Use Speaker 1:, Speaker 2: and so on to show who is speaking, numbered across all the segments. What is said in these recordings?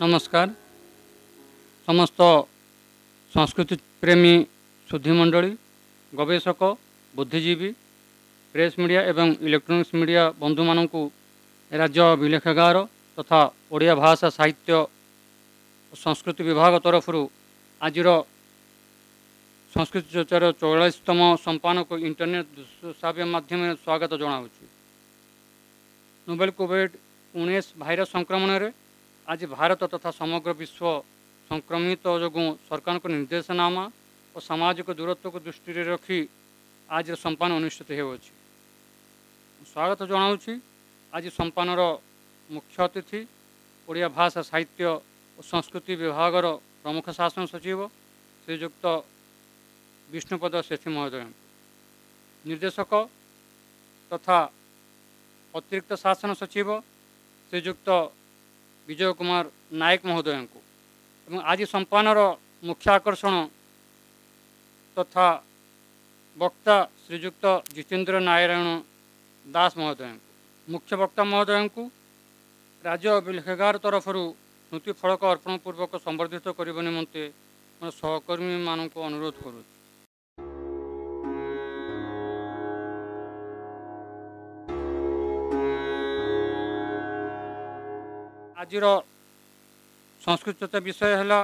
Speaker 1: ନମସ୍କାର ସମସ୍ତ ସଂସ୍କୃତି ପ୍ରେମୀ ଶୁଦ୍ଧିମଣ୍ଡଳୀ ଗବେଷକ ବୁଦ୍ଧିଜୀବୀ ପ୍ରେସ୍ ମିଡ଼ିଆ ଏବଂ ଇଲେକ୍ଟ୍ରୋନିକ୍ସ ମିଡ଼ିଆ ବନ୍ଧୁମାନଙ୍କୁ ରାଜ୍ୟ ଅଭିଲେଖାଗାର ତଥା ଓଡ଼ିଆ ଭାଷା ସାହିତ୍ୟ ସଂସ୍କୃତି ବିଭାଗ ତରଫରୁ ଆଜିର ସଂସ୍କୃତି ଚର୍ଚ୍ଚାର ଚଉରାଳିଶତମ ସମ୍ପାନକୁ ଇଣ୍ଟରନେଟ୍ ଦୃଶ୍ୟ ମାଧ୍ୟମରେ ସ୍ୱାଗତ ଜଣାଉଛି ନୋଭେଲ୍ କୋଭିଡ଼ ଉଣେଇଶ ଭାଇରସ୍ ସଂକ୍ରମଣରେ आज भारत तथा समग्र विश्व संक्रमित जो सरकार को निर्देशनामा और सामाजिक दूरत्व को दृष्टि रखी आज सम्पान अनुषित हो स्वागत जनावि आज सम्पानर मुख्य अतिथि ओडिया भाषा साहित्य और संस्कृति विभाग प्रमुख शासन सचिव श्रीजुक्त विष्णुपद सेठी महोदय ନିର୍ଦ୍ଦେଶକ ତଥା ଅତିରିକ୍ତ ଶାସନ ସଚିବ ଶ୍ରୀଯୁକ୍ତ ବିଜୟ କୁମାର ନାୟକ ମହୋଦୟଙ୍କୁ ଏବଂ ଆଜି ସମ୍ପାନର ମୁଖ୍ୟ ଆକର୍ଷଣ ତଥା ବକ୍ତା ଶ୍ରୀଯୁକ୍ତ ଜିତେନ୍ଦ୍ର ନାରାୟଣ ଦାସ ମହୋଦୟଙ୍କୁ ମୁଖ୍ୟ ବକ୍ତା ମହୋଦୟଙ୍କୁ ରାଜ୍ୟ ବିଲ୍ହେଗାର ତରଫରୁ ସ୍ମୃତିଫଳକ ଅର୍ପଣ ପୂର୍ବକ ସମ୍ବର୍ଦ୍ଧିତ କରିବା ନିମନ୍ତେ ମୋର ସହକର୍ମୀମାନଙ୍କୁ ଅନୁରୋଧ କରୁଛି ଆଜିର ସଂସ୍କୃତି ବିଷୟ ହେଲା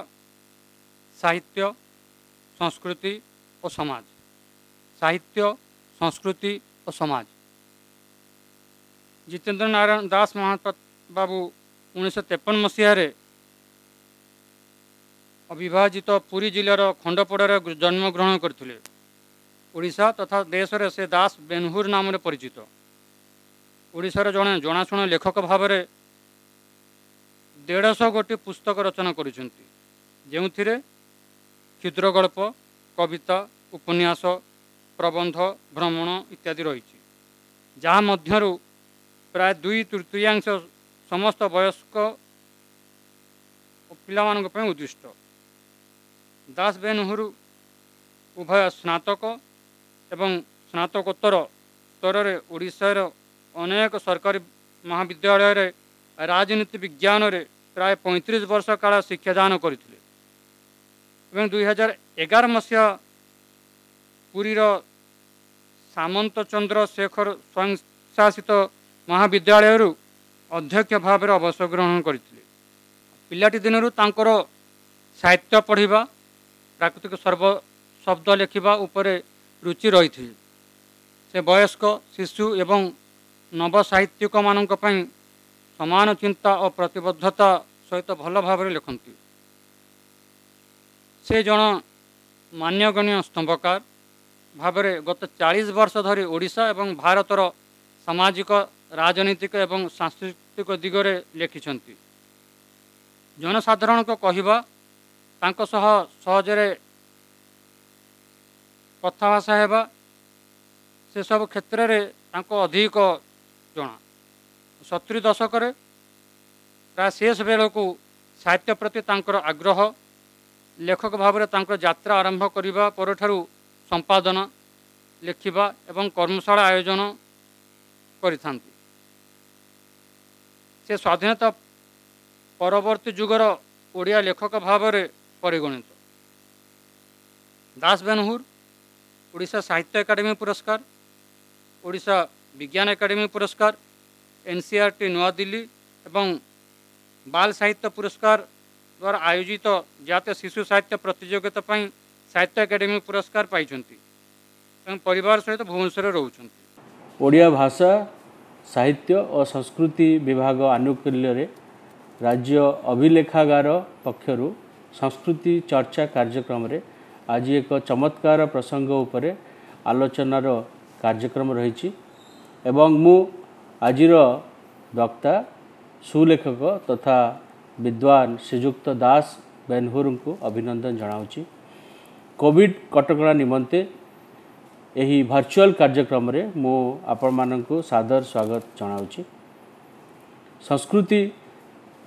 Speaker 1: ସାହିତ୍ୟ ସଂସ୍କୃତି ଓ ସମାଜ ସାହିତ୍ୟ ସଂସ୍କୃତି ଓ ସମାଜ ଜିତେନ୍ଦ୍ର ନାରାୟଣ ଦାସ ମହାପାତ ବାବୁ ଉଣେଇଶହ ତେପନ ମସିହାରେ ଅବିଭାଜିତ ପୁରୀ ଜିଲ୍ଲାର ଖଣ୍ଡପଡ଼ାରେ ଜନ୍ମଗ୍ରହଣ କରିଥିଲେ ଓଡ଼ିଶା ତଥା ଦେଶରେ ସେ ଦାସ ବେନହୁର ନାମରେ ପରିଚିତ ଓଡ଼ିଶାର ଜଣେ ଜଣାଶୁଣା ଲେଖକ ଭାବରେ ଦେଢ଼ଶହ ଗୋଟି ପୁସ୍ତକ ରଚନା କରିଛନ୍ତି ଯେଉଁଥିରେ କ୍ଷୁଦ୍ରଗଳ୍ପ କବିତା ଉପନ୍ୟାସ ପ୍ରବନ୍ଧ ଭ୍ରମଣ ଇତ୍ୟାଦି ରହିଛି ଯାହା ମଧ୍ୟରୁ ପ୍ରାୟ ଦୁଇ ତୃତୀୟାଂଶ ସମସ୍ତ ବୟସ୍କ ପିଲାମାନଙ୍କ ପାଇଁ ଉଦ୍ଦିଷ୍ଟ ଦାସ ବେନୁହୁରୁ ଉଭୟ ସ୍ନାତକ ଏବଂ ସ୍ନାତକୋତ୍ତର ସ୍ତରରେ ଓଡ଼ିଶାର ଅନେକ ସରକାରୀ ମହାବିଦ୍ୟାଳୟରେ ରାଜନୀତି ବିଜ୍ଞାନରେ ପ୍ରାୟ ପଇଁତିରିଶ ବର୍ଷ କାଳ ଶିକ୍ଷାଦାନ କରିଥିଲେ ଏବଂ ଦୁଇହଜାର ଏଗାର ମସିହା ପୁରୀର ସାମନ୍ତ ଚନ୍ଦ୍ର ଶେଖର ସ୍ୱୟଂଶାସିତ ମହାବିଦ୍ୟାଳୟରୁ ଅଧ୍ୟକ୍ଷ ଭାବରେ ଅବସର ଗ୍ରହଣ କରିଥିଲେ ପିଲାଟି ଦିନରୁ ତାଙ୍କର ସାହିତ୍ୟ ପଢ଼ିବା ପ୍ରାକୃତିକ ସର୍ବ ଶବ୍ଦ ଲେଖିବା ଉପରେ ରୁଚି ରହିଥିଲେ ସେ ବୟସ୍କ ଶିଶୁ ଏବଂ ନବସାହିତ୍ୟିକମାନଙ୍କ ପାଇଁ ସମାନ ଚିନ୍ତା ଓ ପ୍ରତିବଦ୍ଧତା ସହିତ ଭଲ ଭାବରେ ଲେଖନ୍ତି ସେ ଜଣେ ମାନ୍ୟଗଣ୍ୟ ସ୍ତମ୍ଭକାର ଭାବରେ ଗତ ଚାଳିଶ ବର୍ଷ ଧରି ଓଡ଼ିଶା ଏବଂ ଭାରତର ସାମାଜିକ ରାଜନୈତିକ ଏବଂ ସାଂସ୍କୃତିକ ଦିଗରେ ଲେଖିଛନ୍ତି ଜନସାଧାରଣଙ୍କ କହିବା ତାଙ୍କ ସହ ସହଜରେ କଥାବାର୍ତ୍ତା ହେବା ସେସବୁ କ୍ଷେତ୍ରରେ ତାଙ୍କ ଅଧିକ ଜଣା ସତୁରି ଦଶକରେ ପ୍ରାୟ ଶେଷ ବେଳକୁ ସାହିତ୍ୟ ପ୍ରତି ତାଙ୍କର ଆଗ୍ରହ ଲେଖକ ଭାବରେ ତାଙ୍କର ଯାତ୍ରା ଆରମ୍ଭ କରିବା ପରଠାରୁ ସମ୍ପାଦନା ଲେଖିବା ଏବଂ କର୍ମଶାଳା ଆୟୋଜନ କରିଥାନ୍ତି ସେ ସ୍ୱାଧୀନତା ପରବର୍ତ୍ତୀ ଯୁଗର ଓଡ଼ିଆ ଲେଖକ ଭାବରେ ପରିଗଣିତ ଦାସ ବେନହୁର ଓଡ଼ିଶା ସାହିତ୍ୟ ଏକାଡେମୀ ପୁରସ୍କାର ଓଡ଼ିଶା ବିଜ୍ଞାନ ଏକାଡେମୀ ପୁରସ୍କାର ଏନ୍ସିଆର୍ଟି ନୂଆଦିଲ୍ଲୀ ଏବଂ ବାଲ୍ ସାହିତ୍ୟ ପୁରସ୍କାର ଦ୍ୱାରା ଆୟୋଜିତ ଜାତୀୟ ଶିଶୁ ସାହିତ୍ୟ ପ୍ରତିଯୋଗିତା ପାଇଁ ସାହିତ୍ୟ ଏକାଡେମୀ ପୁରସ୍କାର ପାଇଛନ୍ତି ତେଣୁ ପରିବାର ସହିତ ଭୁବନେଶ୍ୱରରେ ରହୁଛନ୍ତି
Speaker 2: ଓଡ଼ିଆ ଭାଷା ସାହିତ୍ୟ ଓ ସଂସ୍କୃତି ବିଭାଗ ଆନୁକୂଲ୍ୟରେ ରାଜ୍ୟ ଅଭିଲେଖାଗାର ପକ୍ଷରୁ ସଂସ୍କୃତି ଚର୍ଚ୍ଚା କାର୍ଯ୍ୟକ୍ରମରେ ଆଜି ଏକ ଚମତ୍କାର ପ୍ରସଙ୍ଗ ଉପରେ ଆଲୋଚନାର କାର୍ଯ୍ୟକ୍ରମ ରହିଛି ଏବଂ ମୁଁ ଆଜିର ବକ୍ତା ସୁଲେଖକ ତଥା ବିଦ୍ୱାନ ଶ୍ରୀଯୁକ୍ତ ଦାସ ବେନହୁରଙ୍କୁ ଅଭିନନ୍ଦନ ଜଣାଉଛି କୋଭିଡ଼ କଟକଣା ନିମନ୍ତେ ଏହି ଭର୍ଚୁଆଲ କାର୍ଯ୍ୟକ୍ରମରେ ମୁଁ ଆପଣମାନଙ୍କୁ ସାଦର ସ୍ୱାଗତ ଜଣାଉଛି ସଂସ୍କୃତି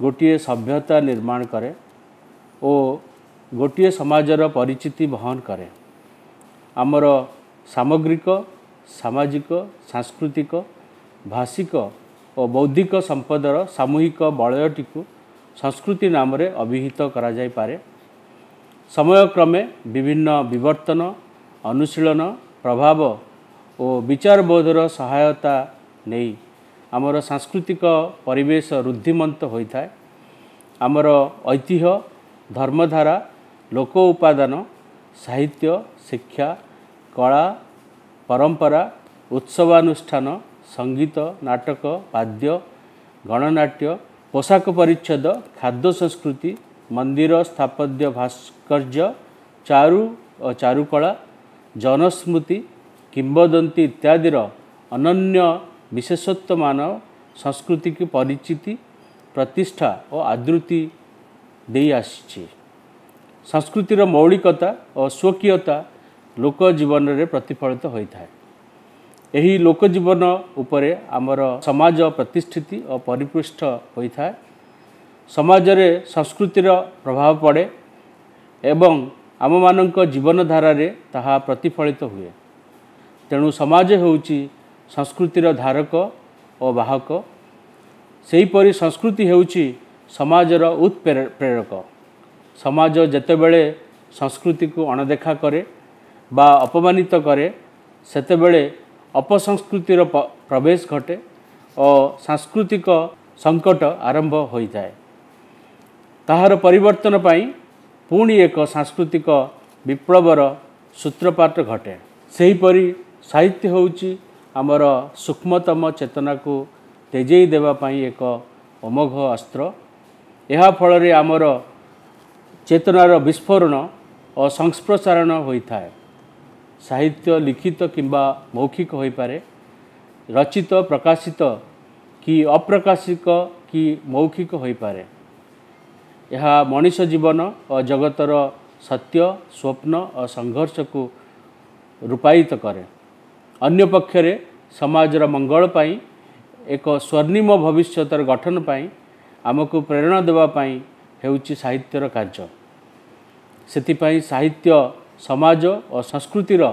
Speaker 2: ଗୋଟିଏ ସଭ୍ୟତା ନିର୍ମାଣ କରେ ଓ ଗୋଟିଏ ସମାଜର ପରିଚିତି ବହନ କରେ ଆମର ସାମଗ୍ରିକ ସାମାଜିକ ସାଂସ୍କୃତିକ ଭାଷିକ ଓ ବୌଦ୍ଧିକ ସମ୍ପଦର ସାମୂହିକ ବଳୟଟିକୁ ସଂସ୍କୃତି ନାମରେ ଅଭିହିତ କରାଯାଇପାରେ ସମୟକ୍ରମେ ବିଭିନ୍ନ ବିବର୍ତ୍ତନ ଅନୁଶୀଳନ ପ୍ରଭାବ ଓ ବିଚାରବୋଧର ସହାୟତା ନେଇ ଆମର ସାଂସ୍କୃତିକ ପରିବେଶ ରୁଦ୍ଧିମନ୍ତ ହୋଇଥାଏ ଆମର ଐତିହ୍ୟ ଧର୍ମଧାରା ଲୋକ ଉପାଦାନ ସାହିତ୍ୟ ଶିକ୍ଷା କଳା ପରମ୍ପରା ଉତ୍ସବାନୁଷ୍ଠାନ ସଙ୍ଗୀତ ନାଟକ ବାଦ୍ୟ ଗଣନାଟ୍ୟ ପୋଷାକ ପରିଚ୍ଛେଦ ଖାଦ୍ୟ ସଂସ୍କୃତି ମନ୍ଦିର ସ୍ଥାପତ୍ୟ ଭାସ୍କର୍ଯ୍ୟ ଚାରୁ ଓ ଚାରୁକଳା ଜନସ୍ମୃତି କିମ୍ବଦନ୍ତୀ ଇତ୍ୟାଦିର ଅନନ୍ୟ ବିଶେଷତ୍ୱମାନ ସଂସ୍କୃତିକୁ ପରିଚିତି ପ୍ରତିଷ୍ଠା ଓ ଆଦୃତି ଦେଇ ଆସିଛି ସଂସ୍କୃତିର ମୌଳିକତା ଓ ସ୍ୱକୀୟତା ଲୋକ ଜୀବନରେ ପ୍ରତିଫଳିତ ହୋଇଥାଏ ଏହି ଲୋକ ଜୀବନ ଉପରେ ଆମର ସମାଜ ପ୍ରତିଷ୍ଠିତ ଓ ପରିପୃଷ୍ଟ ହୋଇଥାଏ ସମାଜରେ ସଂସ୍କୃତିର ପ୍ରଭାବ ପଡ଼େ ଏବଂ ଆମମାନଙ୍କ ଜୀବନଧାରାରେ ତାହା ପ୍ରତିଫଳିତ ହୁଏ ତେଣୁ ସମାଜ ହେଉଛି ସଂସ୍କୃତିର ଧାରକ ଓ ବାହକ ସେହିପରି ସଂସ୍କୃତି ହେଉଛି ସମାଜର ପ୍ରେରକ ସମାଜ ଯେତେବେଳେ ସଂସ୍କୃତିକୁ ଅଣଦେଖା କରେ ବା ଅପମାନିତ କରେ ସେତେବେଳେ ଅପସଂସ୍କୃତିର ପ୍ରବେଶ ଘଟେ ଓ ସାଂସ୍କୃତିକ ସଙ୍କଟ ଆରମ୍ଭ ହୋଇଥାଏ ତାହାର ପରିବର୍ତ୍ତନ ପାଇଁ ପୁଣି ଏକ ସାଂସ୍କୃତିକ ବିପ୍ଳବର ସୂତ୍ରପାତ ଘଟେ ସେହିପରି ସାହିତ୍ୟ ହେଉଛି ଆମର ସୂକ୍ଷ୍ମତମ ଚେତନାକୁ ତେଜେଇ ଦେବା ପାଇଁ ଏକ ଅମୋଘ ଅସ୍ତ୍ର ଏହା ଫଳରେ ଆମର ଚେତନାର ବିସ୍ଫୋରଣ ଓ ସଂସ୍ପ୍ରସାରଣ ହୋଇଥାଏ ସାହିତ୍ୟ ଲିଖିତ କିମ୍ବା ମୌଖିକ ହୋଇପାରେ ରଚିତ ପ୍ରକାଶିତ କି ଅପ୍ରକାଶିକ କି ମୌଖିକ ହୋଇପାରେ ଏହା ମଣିଷ ଜୀବନ ଓ ଜଗତର ସତ୍ୟ ସ୍ୱପ୍ନ ଓ ସଂଘର୍ଷକୁ ରୂପାୟିତ କରେ ଅନ୍ୟପକ୍ଷରେ ସମାଜର ମଙ୍ଗଳ ପାଇଁ ଏକ ସ୍ୱର୍ଣ୍ଣିମ ଭବିଷ୍ୟତର ଗଠନ ପାଇଁ ଆମକୁ ପ୍ରେରଣା ଦେବା ପାଇଁ ହେଉଛି ସାହିତ୍ୟର କାର୍ଯ୍ୟ ସେଥିପାଇଁ ସାହିତ୍ୟ ସମାଜ ଓ ସଂସ୍କୃତିର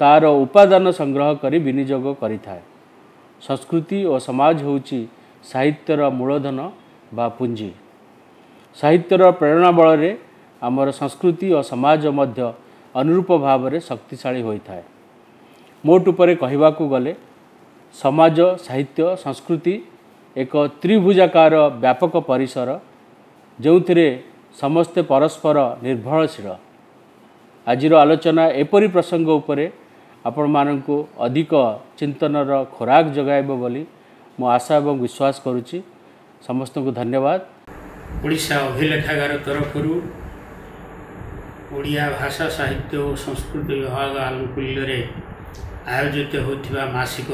Speaker 2: ତା'ର ଉପାଦାନ ସଂଗ୍ରହ କରି ବିନିଯୋଗ କରିଥାଏ ସଂସ୍କୃତି ଓ ସମାଜ ହେଉଛି ସାହିତ୍ୟର ମୂଳଧନ ବା ପୁଞ୍ଜି ସାହିତ୍ୟର ପ୍ରେରଣା ବଳରେ ଆମର ସଂସ୍କୃତି ଓ ସମାଜ ମଧ୍ୟ ଅନୁରୂପ ଭାବରେ ଶକ୍ତିଶାଳୀ ହୋଇଥାଏ ମୋଟ ଉପରେ କହିବାକୁ ଗଲେ ସମାଜ ସାହିତ୍ୟ ସଂସ୍କୃତି ଏକ ତ୍ରିଭୁଜାକାର ବ୍ୟାପକ ପରିସର ଯେଉଁଥିରେ ସମସ୍ତେ ପରସ୍ପର ନିର୍ଭରଶୀଳ ଆଜିର ଆଲୋଚନା ଏପରି ପ୍ରସଙ୍ଗ ଉପରେ ଆପଣମାନଙ୍କୁ ଅଧିକ ଚିନ୍ତନର ଖୋରାକ ଯୋଗାଇବ ବୋଲି ମୁଁ ଆଶା ଏବଂ ବିଶ୍ୱାସ କରୁଛି ସମସ୍ତଙ୍କୁ ଧନ୍ୟବାଦ
Speaker 3: ଓଡ଼ିଶା ଅଭିଲେଖାଗାର ତରଫରୁ ଓଡ଼ିଆ ଭାଷା ସାହିତ୍ୟ ଓ ସଂସ୍କୃତି ବିଭାଗ ଆନୁକୂଲ୍ୟରେ ଆୟୋଜିତ ହେଉଥିବା ମାସିକ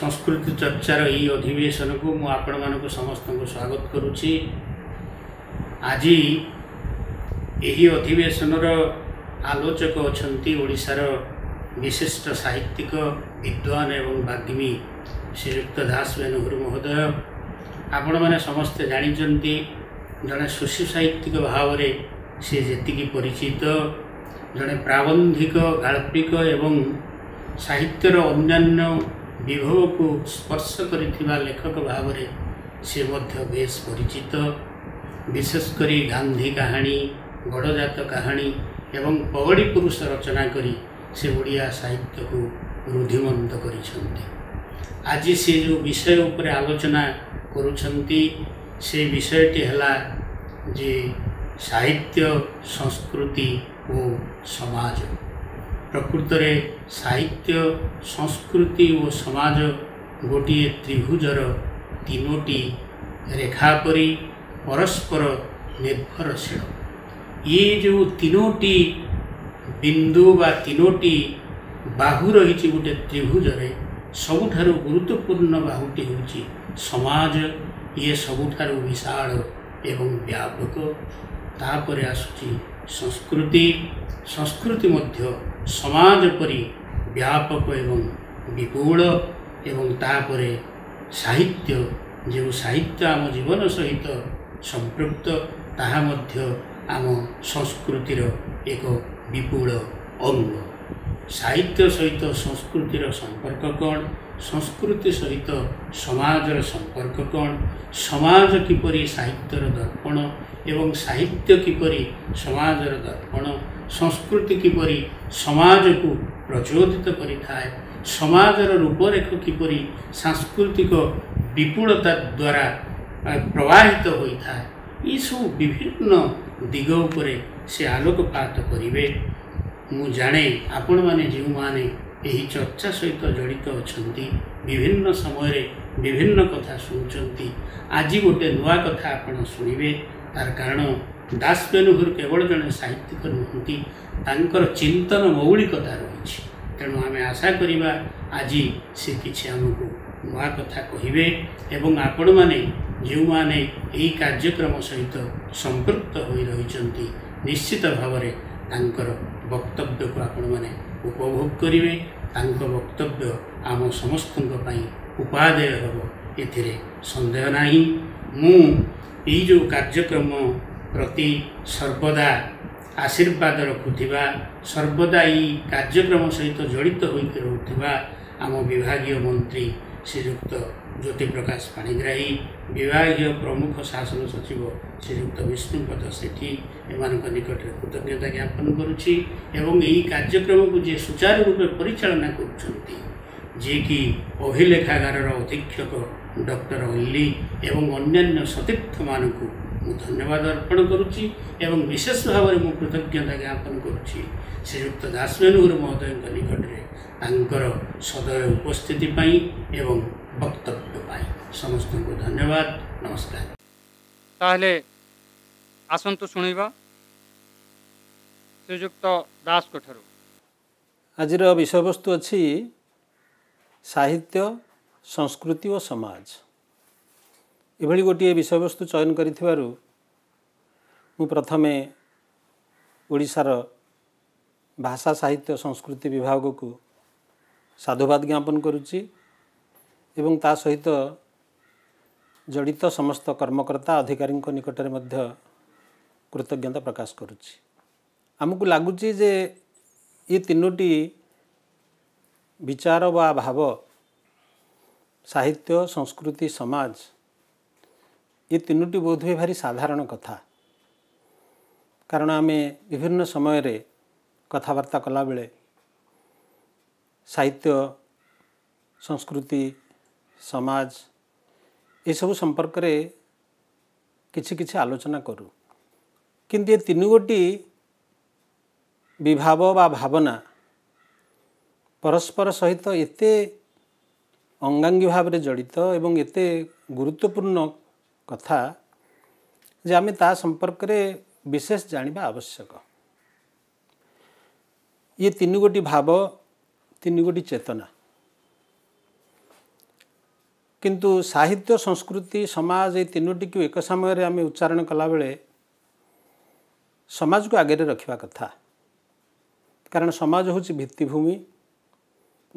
Speaker 3: ସଂସ୍କୃତି ଚର୍ଚ୍ଚାର ଏହି ଅଧିବେଶନକୁ ମୁଁ ଆପଣମାନଙ୍କୁ ସମସ୍ତଙ୍କୁ ସ୍ୱାଗତ କରୁଛି ଆଜି ଏହି ଅଧିବେଶନର ଆଲୋଚକ ଅଛନ୍ତି ଓଡ଼ିଶାର ବିଶିଷ୍ଟ ସାହିତ୍ୟିକ ବିଦ୍ୱାନ ଏବଂ ବାଗ୍ମୀ ଶ୍ରୀଯୁକ୍ତ ଦାସ ବେନୁହୁରୁ ମହୋଦୟ ଆପଣମାନେ ସମସ୍ତେ ଜାଣିଛନ୍ତି ଜଣେ ଶିଶୁ ସାହିତ୍ୟିକ ଭାବରେ ସେ ଯେତିକି ପରିଚିତ ଜଣେ ପ୍ରାବନ୍ଧିକ ଗାଳ୍ପିକ ଏବଂ ସାହିତ୍ୟର ଅନ୍ୟାନ୍ୟ ବିଭବକୁ ସ୍ପର୍ଶ କରିଥିବା ଲେଖକ ଭାବରେ ସେ ମଧ୍ୟ ବେଶ୍ ପରିଚିତ ବିଶେଷ କରି ଗାନ୍ଧୀ କାହାଣୀ ଗଡ଼ଜାତ କାହାଣୀ ଏବଂ ପଗଡ଼ି ପୁରୁଷ ରଚନା କରି ସେ ଓଡ଼ିଆ ସାହିତ୍ୟକୁ ରୁଦ୍ଧିମନ୍ତ କରିଛନ୍ତି ଆଜି ସେ ଯେଉଁ ବିଷୟ ଉପରେ ଆଲୋଚନା କରୁଛନ୍ତି ସେ ବିଷୟଟି ହେଲା ଯେ ସାହିତ୍ୟ ସଂସ୍କୃତି ଓ ସମାଜ ପ୍ରକୃତରେ ସାହିତ୍ୟ ସଂସ୍କୃତି ଓ ସମାଜ ଗୋଟିଏ ତ୍ରିଭୁଜର ତିନୋଟି ରେଖା ପରି ପରସ୍ପର ନିର୍ଭରଶୀଳ ଇଏ ଯେଉଁ ତିନୋଟି ବିନ୍ଦୁ ବା ତିନୋଟି ବାହୁ ରହିଛି ଗୋଟେ ତ୍ରିଭୁଜରେ ସବୁଠାରୁ ଗୁରୁତ୍ୱପୂର୍ଣ୍ଣ ବାହୁଟି ହେଉଛି ସମାଜ ଇଏ ସବୁଠାରୁ ବିଶାଳ ଏବଂ ବ୍ୟାପକ ତାପରେ ଆସୁଛି ସଂସ୍କୃତି ସଂସ୍କୃତି ମଧ୍ୟ ସମାଜ ପରି ବ୍ୟାପକ ଏବଂ ବିପୁଳ ଏବଂ ତାପରେ ସାହିତ୍ୟ ଯେଉଁ ସାହିତ୍ୟ ଆମ ଜୀବନ ସହିତ ସମ୍ପୃକ୍ତ ତାହା ମଧ୍ୟ ଆମ ସଂସ୍କୃତିର ଏକ ବିପୁଳ ଅଙ୍ଗ ସାହିତ୍ୟ ସହିତ ସଂସ୍କୃତିର ସମ୍ପର୍କ କ'ଣ ସଂସ୍କୃତି ସହିତ ସମାଜର ସମ୍ପର୍କ କ'ଣ ସମାଜ କିପରି ସାହିତ୍ୟର ଦର୍ପଣ ଏବଂ ସାହିତ୍ୟ କିପରି ସମାଜର ଦର୍ପଣ ସଂସ୍କୃତି କିପରି ସମାଜକୁ ପ୍ରଚୋଦିତ କରିଥାଏ ସମାଜର ରୂପରେଖ କିପରି ସାଂସ୍କୃତିକ ବିପୁଳତା ଦ୍ୱାରା ପ୍ରବାହିତ ହୋଇଥାଏ ଏସବୁ ବିଭିନ୍ନ ଦିଗ ଉପରେ ସେ ଆଲୋକପାତ କରିବେ ମୁଁ ଜାଣେ ଆପଣମାନେ ଯେଉଁମାନେ ଏହି ଚର୍ଚ୍ଚା ସହିତ ଜଡ଼ିତ ଅଛନ୍ତି ବିଭିନ୍ନ ସମୟରେ ବିଭିନ୍ନ କଥା ଶୁଣୁଛନ୍ତି ଆଜି ଗୋଟିଏ ନୂଆ କଥା ଆପଣ ଶୁଣିବେ ତା'ର କାରଣ ଦାସ ବେନୁହୁର କେବଳ ଜଣେ ସାହିତ୍ୟିକ ନୁହନ୍ତି ତାଙ୍କର ଚିନ୍ତନ ମୌଳିକତା ରହିଛି ତେଣୁ ଆମେ ଆଶା କରିବା ଆଜି ସେ କିଛି ଆମକୁ ନୂଆ କଥା କହିବେ ଏବଂ ଆପଣମାନେ ଯେଉଁମାନେ ଏହି କାର୍ଯ୍ୟକ୍ରମ ସହିତ ସମ୍ପୃକ୍ତ ହୋଇ ରହିଛନ୍ତି ନିଶ୍ଚିତ ଭାବରେ ତାଙ୍କର ବକ୍ତବ୍ୟକୁ ଆପଣମାନେ ଉପଭୋଗ କରିବେ ତାଙ୍କ ବକ୍ତବ୍ୟ ଆମ ସମସ୍ତଙ୍କ ପାଇଁ ଉପାଦେୟ ହେବ ଏଥିରେ ସନ୍ଦେହ ନାହିଁ ମୁଁ ଏଇ ଯେଉଁ କାର୍ଯ୍ୟକ୍ରମ ପ୍ରତି ସର୍ବଦା ଆଶୀର୍ବାଦ ରଖୁଥିବା ସର୍ବଦା ଏଇ କାର୍ଯ୍ୟକ୍ରମ ସହିତ ଜଡ଼ିତ ହୋଇକି ରହୁଥିବା ଆମ ବିଭାଗୀୟ ମନ୍ତ୍ରୀ ଶ୍ରୀଯୁକ୍ତ ଜ୍ୟୋତିପ୍ରକାଶ ପାଣିଗ୍ରାହୀ ବିଭାଗୀୟ ପ୍ରମୁଖ ଶାସନ ସଚିବ ଶ୍ରୀଯୁକ୍ତ ବିଷ୍ଣୁପଦ ସେଠୀ ଏମାନଙ୍କ ନିକଟରେ କୃତଜ୍ଞତା ଜ୍ଞାପନ କରୁଛି ଏବଂ ଏହି କାର୍ଯ୍ୟକ୍ରମକୁ ଯିଏ ସୁଚାରୁ ରୂପେ ପରିଚାଳନା କରୁଛନ୍ତି ଯିଏକି ଅଭିଲେଖାଗାରର ଅଧୀକ୍ଷକ ଡକ୍ଟର ଓଲି ଏବଂ ଅନ୍ୟାନ୍ୟ ସତୀର୍ଥମାନଙ୍କୁ ମୁଁ ଧନ୍ୟବାଦ ଅର୍ପଣ କରୁଛି ଏବଂ ବିଶେଷ ଭାବରେ ମୁଁ କୃତଜ୍ଞତା ଜ୍ଞାପନ କରୁଛି ଶ୍ରୀଯୁକ୍ତ ଦାସମେନୁର ମହୋଦୟଙ୍କ ନିକଟରେ ତାଙ୍କର ସଦୟ ଉପସ୍ଥିତି ପାଇଁ
Speaker 1: ଏବଂ ବକ୍ତବ୍ୟ
Speaker 3: ପାଇଁ ସମସ୍ତଙ୍କୁ
Speaker 1: ଧନ୍ୟବାଦ ନମସ୍କାର ତାହେଲେ ଆସନ୍ତୁ ଶୁଣିବା ଶ୍ରୀଯୁକ୍ତ ଦାସଙ୍କ ଠାରୁ
Speaker 4: ଆଜିର ବିଷୟବସ୍ତୁ ଅଛି ସାହିତ୍ୟ ସଂସ୍କୃତି ଓ ସମାଜ ଏଭଳି ଗୋଟିଏ ବିଷୟବସ୍ତୁ ଚୟନ କରିଥିବାରୁ ମୁଁ ପ୍ରଥମେ ଓଡ଼ିଶାର ଭାଷା ସାହିତ୍ୟ ସଂସ୍କୃତି ବିଭାଗକୁ ସାଧୁବାଦ ଜ୍ଞାପନ କରୁଛି ଏବଂ ତା ସହିତ ଜଡ଼ିତ ସମସ୍ତ କର୍ମକର୍ତ୍ତା ଅଧିକାରୀଙ୍କ ନିକଟରେ ମଧ୍ୟ କୃତଜ୍ଞତା ପ୍ରକାଶ କରୁଛି ଆମକୁ ଲାଗୁଛି ଯେ ଏ ତିନୋଟି ବିଚାର ବା ଭାବ ସାହିତ୍ୟ ସଂସ୍କୃତି ସମାଜ ଏ ତିନୋଟି ବୋଧହୁଏ ଭାରି ସାଧାରଣ କଥା କାରଣ ଆମେ ବିଭିନ୍ନ ସମୟରେ କଥାବାର୍ତ୍ତା କଲାବେଳେ ସାହିତ୍ୟ ସଂସ୍କୃତି ସମାଜ ଏସବୁ ସମ୍ପର୍କରେ କିଛି କିଛି ଆଲୋଚନା କରୁ କିନ୍ତୁ ଏ ତିନି ଗୋଟି ବିଭାବ ବା ଭାବନା ପରସ୍ପର ସହିତ ଏତେ ଅଙ୍ଗାଙ୍ଗୀ ଭାବରେ ଜଡ଼ିତ ଏବଂ ଏତେ ଗୁରୁତ୍ୱପୂର୍ଣ୍ଣ କଥା ଯେ ଆମେ ତା ସମ୍ପର୍କରେ ବିଶେଷ ଜାଣିବା ଆବଶ୍ୟକ ଇଏ ତିନି ଗୋଟି ଭାବ ତିନି ଗୋଟି ଚେତନା କିନ୍ତୁ ସାହିତ୍ୟ ସଂସ୍କୃତି ସମାଜ ଏଇ ତିନୋଟିକୁ ଏକ ସମୟରେ ଆମେ ଉଚ୍ଚାରଣ କଲାବେଳେ ସମାଜକୁ ଆଗରେ ରଖିବା କଥା କାରଣ ସମାଜ ହେଉଛି ଭିତ୍ତିଭୂମି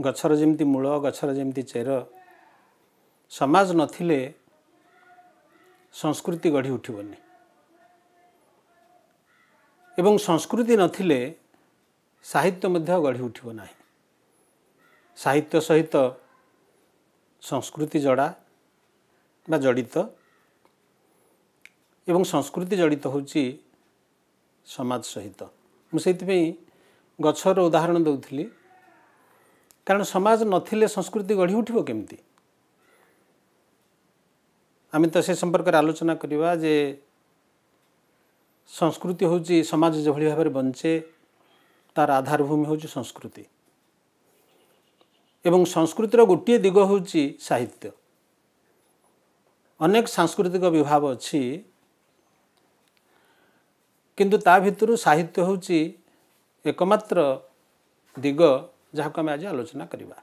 Speaker 4: ଗଛର ଯେମିତି ମୂଳ ଗଛର ଯେମିତି ଚେର ସମାଜ ନଥିଲେ ସଂସ୍କୃତି ଗଢ଼ି ଉଠିବନି ଏବଂ ସଂସ୍କୃତି ନଥିଲେ ସାହିତ୍ୟ ମଧ୍ୟ ଗଢ଼ି ଉଠିବ ନାହିଁ ସାହିତ୍ୟ ସହିତ ସଂସ୍କୃତି ଜଡ଼ା ବା ଜଡ଼ିତ ଏବଂ ସଂସ୍କୃତି ଜଡ଼ିତ ହେଉଛି ସମାଜ ସହିତ ମୁଁ ସେଇଥିପାଇଁ ଗଛର ଉଦାହରଣ ଦେଉଥିଲି କାରଣ ସମାଜ ନଥିଲେ ସଂସ୍କୃତି ଗଢ଼ି ଉଠିବ କେମିତି ଆମେ ତ ସେ ସମ୍ପର୍କରେ ଆଲୋଚନା କରିବା ଯେ ସଂସ୍କୃତି ହେଉଛି ସମାଜ ଯେଭଳି ଭାବରେ ବଞ୍ଚେ ତା'ର ଆଧାରଭୂମି ହେଉଛି ସଂସ୍କୃତି ଏବଂ ସଂସ୍କୃତିର ଗୋଟିଏ ଦିଗ ହେଉଛି ସାହିତ୍ୟ ଅନେକ ସାଂସ୍କୃତିକ ବିଭାବ ଅଛି କିନ୍ତୁ ତା ଭିତରୁ ସାହିତ୍ୟ ହେଉଛି ଏକମାତ୍ର ଦିଗ ଯାହାକୁ ଆମେ ଆଜି ଆଲୋଚନା କରିବା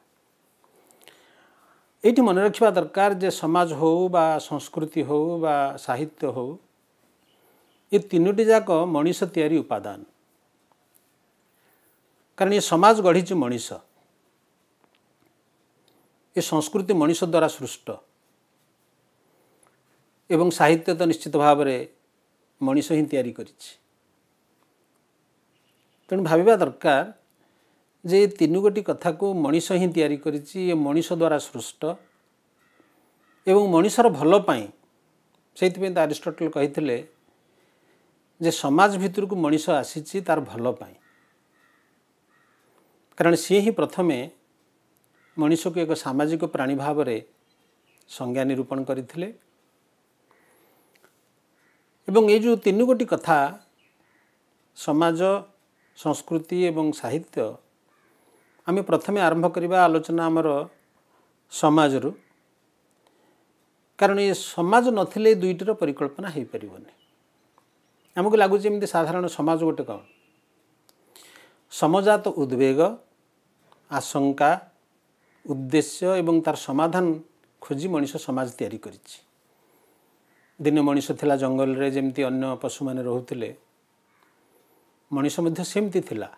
Speaker 4: ଏଇଠି ମନେ ରଖିବା ଦରକାର ଯେ ସମାଜ ହେଉ ବା ସଂସ୍କୃତି ହେଉ ବା ସାହିତ୍ୟ ହେଉ ଏ ତିନୋଟି ଯାକ ମଣିଷ ତିଆରି ଉପାଦାନ କାରଣ ଏ ସମାଜ ଗଢ଼ିଛି ମଣିଷ ଏ ସଂସ୍କୃତି ମଣିଷ ଦ୍ୱାରା ସୃଷ୍ଟ ଏବଂ ସାହିତ୍ୟ ତ ନିଶ୍ଚିତ ଭାବରେ ମଣିଷ ହିଁ ତିଆରି କରିଛି ତେଣୁ ଭାବିବା ଦରକାର ଯେ ଏ ତିନି ତିନିଗୋଟି କଥାକୁ ମଣିଷ ହିଁ ତିଆରି କରିଛି ଏ ମଣିଷ ଦ୍ୱାରା ସୃଷ୍ଟ ଏବଂ ମଣିଷର ଭଲ ପାଇଁ ସେଇଥିପାଇଁ ତ ଆରିଷ୍ଟଟଲ କହିଥିଲେ ଯେ ସମାଜ ଭିତରକୁ ମଣିଷ ଆସିଛି ତା'ର ଭଲ ପାଇଁ କାରଣ ସିଏ ହିଁ ପ୍ରଥମେ ମଣିଷକୁ ଏକ ସାମାଜିକ ପ୍ରାଣୀ ଭାବରେ ସଂଜ୍ଞା ନିରୂପଣ କରିଥିଲେ ଏବଂ ଏ ଯେଉଁ ତିନି ଗୋଟି କଥା ସମାଜ ସଂସ୍କୃତି ଏବଂ ସାହିତ୍ୟ ଆମେ ପ୍ରଥମେ ଆରମ୍ଭ କରିବା ଆଲୋଚନା ଆମର ସମାଜରୁ କାରଣ ଏ ସମାଜ ନଥିଲେ ଦୁଇଟିର ପରିକଳ୍ପନା ହୋଇପାରିବନି ଆମକୁ ଲାଗୁଛି ଏମିତି ସାଧାରଣ ସମାଜ ଗୋଟେ କ'ଣ ସମଜାତ ଉଦ୍ବେଗ ଆଶଙ୍କା ଉଦ୍ଦେଶ୍ୟ ଏବଂ ତା'ର ସମାଧାନ ଖୋଜି ମଣିଷ ସମାଜ ତିଆରି କରିଛି ଦିନେ ମଣିଷ ଥିଲା ଜଙ୍ଗଲରେ ଯେମିତି ଅନ୍ୟ ପଶୁମାନେ ରହୁଥିଲେ ମଣିଷ ମଧ୍ୟ ସେମିତି ଥିଲା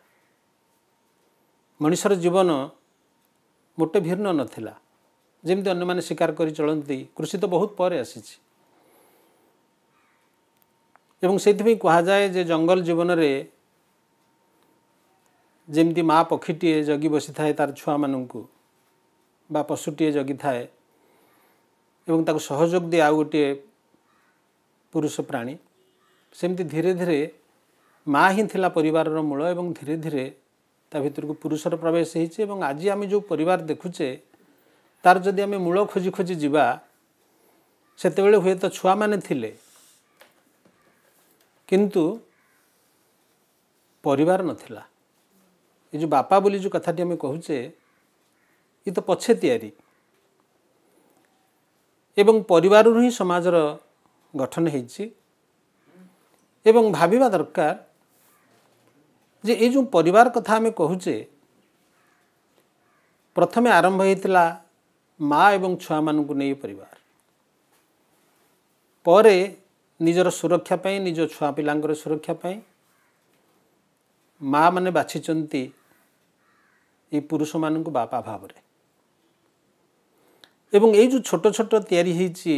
Speaker 4: ମଣିଷର ଜୀବନ ମୋଟେ ଭିନ୍ନ ନଥିଲା ଯେମିତି ଅନ୍ୟମାନେ ଶିକାର କରି ଚଳନ୍ତି କୃଷି ତ ବହୁତ ପରେ ଆସିଛି ଏବଂ ସେଇଥିପାଇଁ କୁହାଯାଏ ଯେ ଜଙ୍ଗଲ ଜୀବନରେ ଯେମିତି ମା' ପକ୍ଷୀଟିଏ ଜଗି ବସିଥାଏ ତା'ର ଛୁଆମାନଙ୍କୁ ବା ପଶୁଟିଏ ଜଗିଥାଏ ଏବଂ ତାକୁ ସହଯୋଗ ଦିଏ ଆଉ ଗୋଟିଏ ପୁରୁଷ ପ୍ରାଣୀ ସେମିତି ଧୀରେ ଧୀରେ ମା ହିଁ ଥିଲା ପରିବାରର ମୂଳ ଏବଂ ଧୀରେ ଧୀରେ ତା ଭିତରକୁ ପୁରୁଷର ପ୍ରବେଶ ହେଇଛି ଏବଂ ଆଜି ଆମେ ଯେଉଁ ପରିବାର ଦେଖୁଛେ ତା'ର ଯଦି ଆମେ ମୂଳ ଖୋଜି ଖୋଜି ଯିବା ସେତେବେଳେ ହୁଏତ ଛୁଆମାନେ ଥିଲେ କିନ୍ତୁ ପରିବାର ନଥିଲା ଏ ଯେଉଁ ବାପା ବୋଲି ଯେଉଁ କଥାଟି ଆମେ କହୁଛେ ଇଏ ତ ପଛେ ତିଆରି ଏବଂ ପରିବାରରୁ ହିଁ ସମାଜର ଗଠନ ହେଇଛି ଏବଂ ଭାବିବା ଦରକାର ଯେ ଏଇ ଯେଉଁ ପରିବାର କଥା ଆମେ କହୁଛେ ପ୍ରଥମେ ଆରମ୍ଭ ହେଇଥିଲା ମା ଏବଂ ଛୁଆମାନଙ୍କୁ ନେଇ ପରିବାର ପରେ ନିଜର ସୁରକ୍ଷା ପାଇଁ ନିଜ ଛୁଆ ପିଲାଙ୍କର ସୁରକ୍ଷା ପାଇଁ ମାଆ ମାନେ ବାଛିଛନ୍ତି ଏ ପୁରୁଷମାନଙ୍କୁ ବାପା ଭାବରେ ଏବଂ ଏଇ ଯେଉଁ ଛୋଟ ଛୋଟ ତିଆରି ହେଇଛି